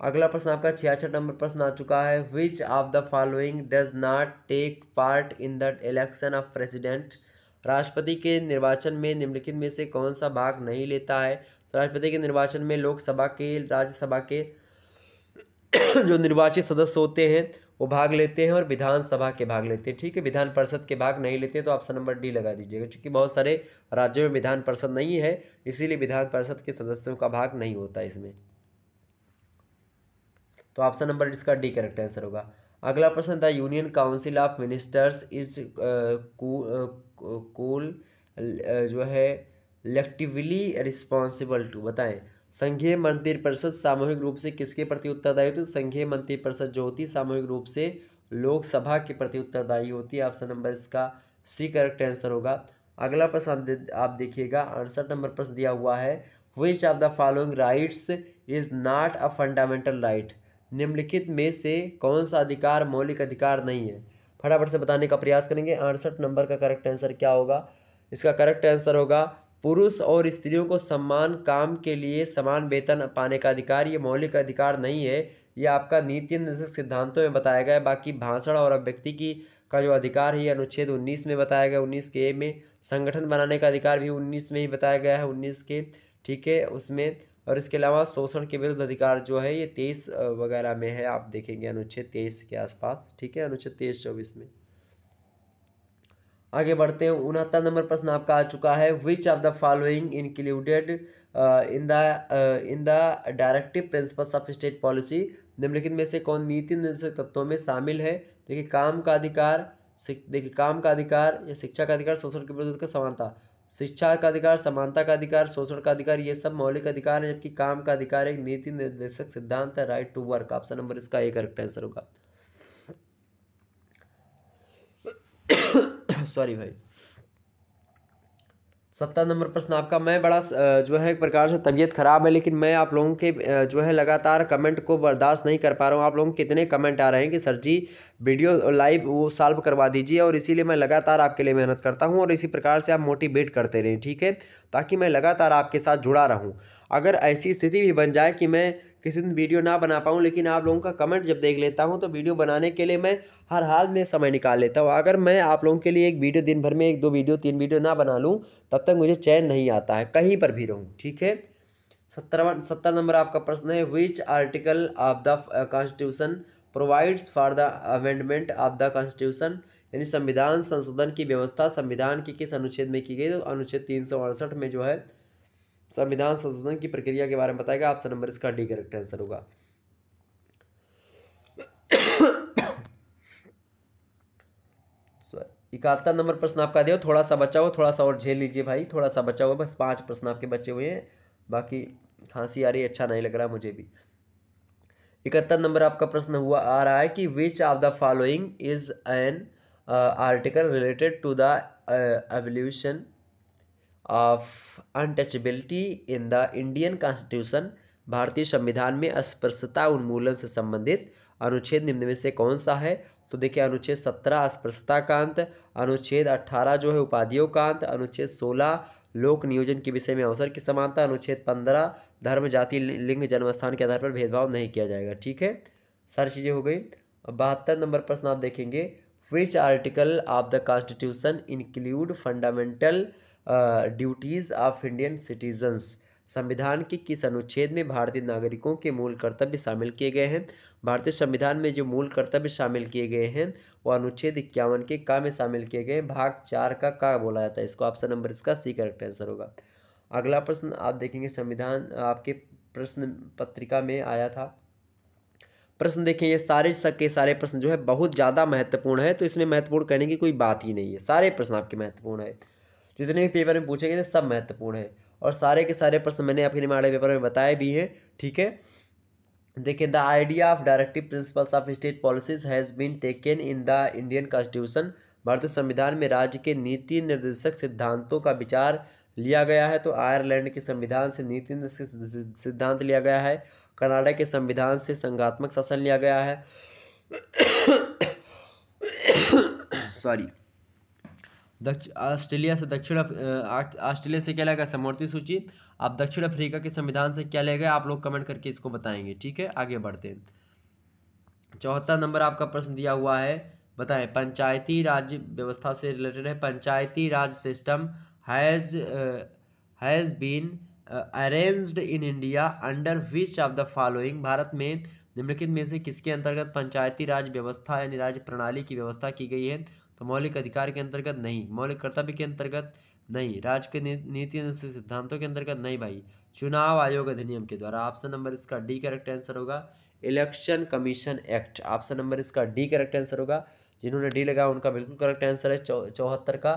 अगला प्रश्न आपका छियासठ नंबर प्रश्न आ चुका है which of the following does not take part in the election of president राष्ट्रपति के निर्वाचन में निम्नलिखित में से कौन सा भाग नहीं लेता है तो राष्ट्रपति के निर्वाचन में लोकसभा के राज्यसभा के [CLEARS THROAT] जो निर्वाचित सदस्य होते हैं वो भाग लेते हैं और विधानसभा के भाग लेते हैं ठीक है विधान परिषद के भाग नहीं लेते हैं तो ऑप्शन नंबर डी लगा दीजिएगा क्योंकि बहुत सारे राज्यों में विधान परिषद नहीं है इसीलिए विधान परिषद के सदस्यों का भाग नहीं होता इसमें तो ऑप्शन नंबर इसका डी करेक्ट आंसर होगा अगला प्रश्न था union council of ministers is cool जो है इलेक्टिवली रिस्पॉन्सिबल टू बताएं संघीय मंत्री परिषद सामूहिक रूप से किसके प्रति उत्तरदायी होती है संघीय मंत्री परिषद जो होती है सामूहिक रूप से लोकसभा के प्रति उत्तरदायी होती है ऑप्शन नंबर इसका सी करेक्ट आंसर होगा अगला प्रश्न आप, आप देखिएगा आंसर नंबर प्रश्न दिया हुआ है which of the following rights is not a fundamental right निम्नलिखित में से कौन सा अधिकार मौलिक अधिकार नहीं है फटाफट से बताने का प्रयास करेंगे अड़सठ नंबर का करेक्ट आंसर क्या होगा इसका करेक्ट आंसर होगा पुरुष और स्त्रियों को समान काम के लिए समान वेतन पाने का अधिकार ये मौलिक अधिकार नहीं है ये आपका नीति निर्देशक सिद्धांतों में बताया गया है बाकी भाषण और अभिव्यक्ति की का जो अधिकार है अनुच्छेद 19 में बताया गया 19 के ए में संगठन बनाने का अधिकार भी 19 में ही बताया गया है 19 के ठीक है उसमें और इसके अलावा शोषण के विरुद्ध अधिकार जो है ये तेईस वगैरह में है आप देखेंगे अनुच्छेद तेईस के आसपास ठीक है अनुच्छेद तेईस चौबीस में आगे बढ़ते हैं उनहत्तर नंबर प्रश्न आपका आ चुका है which of the following included in the in the directive principles of state policy निम्नलिखित में से कौन नीति निर्देशक तत्वों में शामिल है देखिए काम का अधिकार देखिए काम का अधिकार या शिक्षा का अधिकार शोषण के विरोध का समानता शिक्षा का अधिकार समानता का अधिकार शोषण का अधिकार ये सब मौलिक अधिकार है जबकि काम का अधिकार एक नीति निर्देशक सिद्धांत है right to work option number इसका एक करेक्ट आंसर होगा सॉरी भाई सत्तर नंबर प्रश्न आपका मैं बड़ा जो है एक प्रकार से तबीयत ख़राब है लेकिन मैं आप लोगों के जो है लगातार कमेंट को बर्दाश्त नहीं कर पा रहा हूँ आप लोगों के कितने कमेंट आ रहे हैं कि सर जी वीडियो लाइव वो सॉल्व करवा दीजिए और इसीलिए मैं लगातार आपके लिए मेहनत करता हूँ और इसी प्रकार से आप मोटिवेट करते रहें ठीक है ताकि मैं लगातार आपके साथ जुड़ा रहूँ अगर ऐसी स्थिति भी बन जाए कि मैं किसी दिन वीडियो ना बना पाऊँ लेकिन आप लोगों का कमेंट जब देख लेता हूँ तो वीडियो बनाने के लिए मैं हर हाल में समय निकाल लेता हूँ अगर मैं आप लोगों के लिए एक वीडियो दिन भर में एक दो वीडियो तीन वीडियो ना बना लूँ तब तक मुझे चैन नहीं आता है कहीं पर भी रहूँ ठीक है सत्तरवा सत्तर नंबर आपका प्रश्न है which article of the constitution provides for the amendment of the constitution यानी संविधान संशोधन की व्यवस्था संविधान की किस अनुच्छेद में की गई तो अनुच्छेद तीन सौ अड़सठ में जो है संविधान संशोधन की प्रक्रिया के बारे में बताएगा ऑप्शन नंबर इसका डी करेक्ट आंसर होगा इकहत्तर नंबर प्रश्न आपका दिया थोड़ा सा बचा हुआ थोड़ा सा और झेल लीजिए भाई थोड़ा सा बचा हुआ बस पांच प्रश्न आपके बचे हुए हैं बाकी खांसी आ रही अच्छा नहीं लग रहा मुझे भी इकहत्तर नंबर आपका प्रश्न हुआ आ रहा है कि which of the following is an article related to the evolution of untouchability in the Indian constitution भारतीय संविधान में अस्पृश्यता उन्मूलन से संबंधित अनुच्छेद निम्न में से कौन सा है तो देखिए अनुच्छेद सत्रह अस्पृश्यता का अंत अनुच्छेद अट्ठारह जो है उपाधियों का अंत अनुच्छेद सोलह लोक नियोजन के विषय में अवसर की समानता अनुच्छेद पंद्रह धर्म जाति लिंग जन्मस्थान के आधार पर भेदभाव नहीं किया जाएगा ठीक है सारी चीज़ें हो गई बहत्तर नंबर प्रश्न आप देखेंगे which article of the constitution include fundamental duties of Indian citizens संविधान के किस अनुच्छेद में भारतीय नागरिकों के मूल कर्तव्य शामिल किए गए हैं भारतीय संविधान में जो मूल कर्तव्य शामिल किए गए हैं वो अनुच्छेद इक्यावन के का में शामिल किए गए हैं भाग चार का का बोला जाता है इसको ऑप्शन नंबर इसका सी करेक्ट आंसर होगा अगला प्रश्न आप देखेंगे संविधान आपके प्रश्न पत्रिका में आया था प्रश्न देखें ये सारे सक के सारे प्रश्न जो है बहुत ज़्यादा महत्वपूर्ण है तो इसमें महत्वपूर्ण कहने की कोई बात ही नहीं है सारे प्रश्न आपके महत्वपूर्ण है जितने भी पेपर में पूछे गए थे सब महत्वपूर्ण हैं और सारे के सारे प्रश्न मैंने आपके निमाड़े पेपर में बताए भी हैं ठीक है देखिए the idea of directive principles of state policies has been taken in the Indian constitution भारतीय संविधान में राज्य के नीति निर्देशक सिद्धांतों का विचार लिया गया है तो आयरलैंड के संविधान से नीति सिद्धांत लिया गया है कनाडा के संविधान से संघात्मक शासन लिया गया है सॉरी [COUGHS] ऑस्ट्रेलिया से दक्षिण ऑस्ट्रेलिया से क्या गया समवर्ती सूची आप दक्षिण अफ्रीका के संविधान से क्या ले गए आप लोग कमेंट करके इसको बताएंगे ठीक है आगे बढ़ते हैं चौथा नंबर आपका प्रश्न दिया हुआ है बताएं पंचायती राज व्यवस्था से रिलेटेड है Panchayati Raj system has has been arranged in India under which of the following भारत में निम्नलिखित में से किसके अंतर्गत पंचायती राज व्यवस्था यानी राज्य प्रणाली की व्यवस्था की गई है तो मौलिक अधिकार के अंतर्गत नहीं मौलिक कर्तव्य के अंतर्गत नहीं राज्य के नीति सिद्धांतों के अंतर्गत नहीं भाई चुनाव आयोग अधिनियम के द्वारा ऑप्शन नंबर इसका डी करेक्ट आंसर होगा election commission act option number इसका डी करेक्ट आंसर होगा जिन्होंने डी लगा उनका बिल्कुल करेक्ट आंसर है चौहत्तर का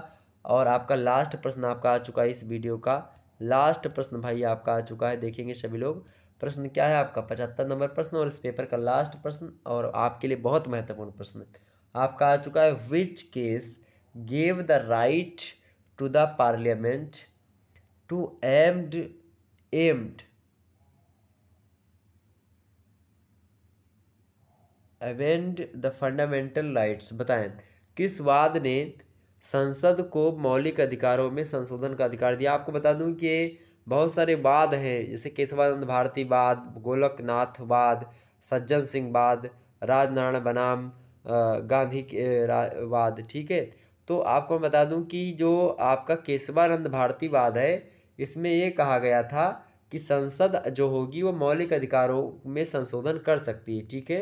और आपका लास्ट प्रश्न आपका आ चुका है इस वीडियो का लास्ट प्रश्न भाई आपका आ चुका है देखेंगे सभी लोग प्रश्न क्या है आपका पचहत्तर नंबर प्रश्न और इस पेपर का लास्ट प्रश्न और आपके लिए बहुत महत्वपूर्ण प्रश्न है आपका आ चुका है which case gave the right to the parliament to amend amend amend the fundamental rights बताएं किस वाद ने संसद को मौलिक अधिकारों में संशोधन का अधिकार दिया आपको बता दूं कि बहुत सारे वाद हैं जैसे केशवानंद भारती वाद गोलकनाथ वाद सज्जन सिंह वाद राजनारायण बनाम गांधी वाद ठीक है तो आपको मैं बता दूं कि जो आपका केशवानंद भारती वाद है इसमें ये कहा गया था कि संसद जो होगी वो मौलिक अधिकारों में संशोधन कर सकती है ठीक है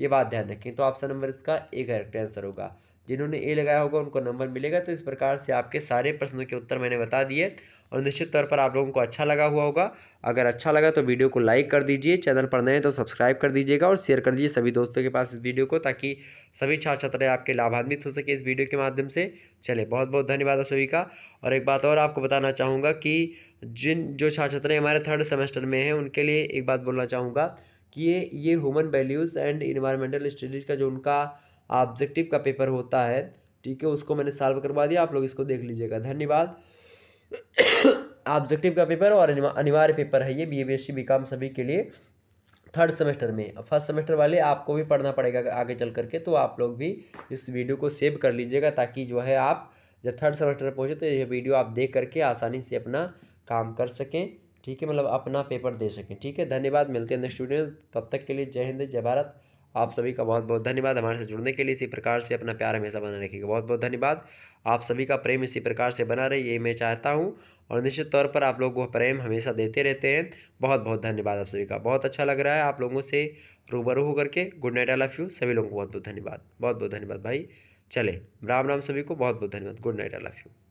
ये बात ध्यान रखें तो ऑप्शन नंबर इसका एक करेक्ट आंसर होगा जिन्होंने ए लगाया होगा उनको नंबर मिलेगा तो इस प्रकार से आपके सारे प्रश्नों के उत्तर मैंने बता दिए और निश्चित तौर पर आप लोगों को अच्छा लगा हुआ होगा अगर अच्छा लगा तो वीडियो को लाइक कर दीजिए चैनल पर नए तो सब्सक्राइब कर दीजिएगा और शेयर कर दीजिए सभी दोस्तों के पास इस वीडियो को ताकि सभी छात्र छात्राएं आपके लाभान्वित हो सके इस वीडियो के माध्यम से चले बहुत बहुत धन्यवाद आप सभी का और एक बात और आपको बताना चाहूँगा कि जिन जो छात्र छात्राएँ हमारे थर्ड सेमेस्टर में हैं उनके लिए एक बात बोलना चाहूँगा कि ये ये human values and environmental studies का जो उनका ऑब्जेक्टिव का पेपर होता है ठीक है उसको मैंने सॉल्व करवा दिया आप लोग इसको देख लीजिएगा धन्यवाद ऑब्जेक्टिव का पेपर और अनिवार्य पेपर है ये B A B S C B सभी के लिए थर्ड सेमेस्टर में फर्स्ट सेमेस्टर वाले आपको भी पढ़ना पड़ेगा आगे चल करके तो आप लोग भी इस वीडियो को सेव कर लीजिएगा ताकि जो है आप जब थर्ड सेमेस्टर पर पहुँचे तो यह वीडियो आप देख करके आसानी से अपना काम कर सकें ठीक है मतलब अपना पेपर दे सकें ठीक है धन्यवाद मिलते हैं नेक्स्ट वीडियो तब तक के लिए जय हिंद जय भारत आप सभी का बहुत बहुत धन्यवाद हमारे से जुड़ने के लिए इसी प्रकार से अपना प्यार हमेशा बना रखिएगा बहुत बहुत धन्यवाद आप सभी का प्रेम इसी प्रकार से बना रहे ये मैं चाहता हूँ और निश्चित तौर पर आप लोग वह प्रेम हमेशा देते रहते हैं बहुत बहुत धन्यवाद आप सभी का बहुत अच्छा लग रहा है आप लोगों से रूबरू होकर के good night I love you सभी लोगों को बहुत बहुत धन्यवाद बहुत बहुत धन्यवाद भाई चले राम राम सभी को बहुत बहुत धन्यवाद good night I love you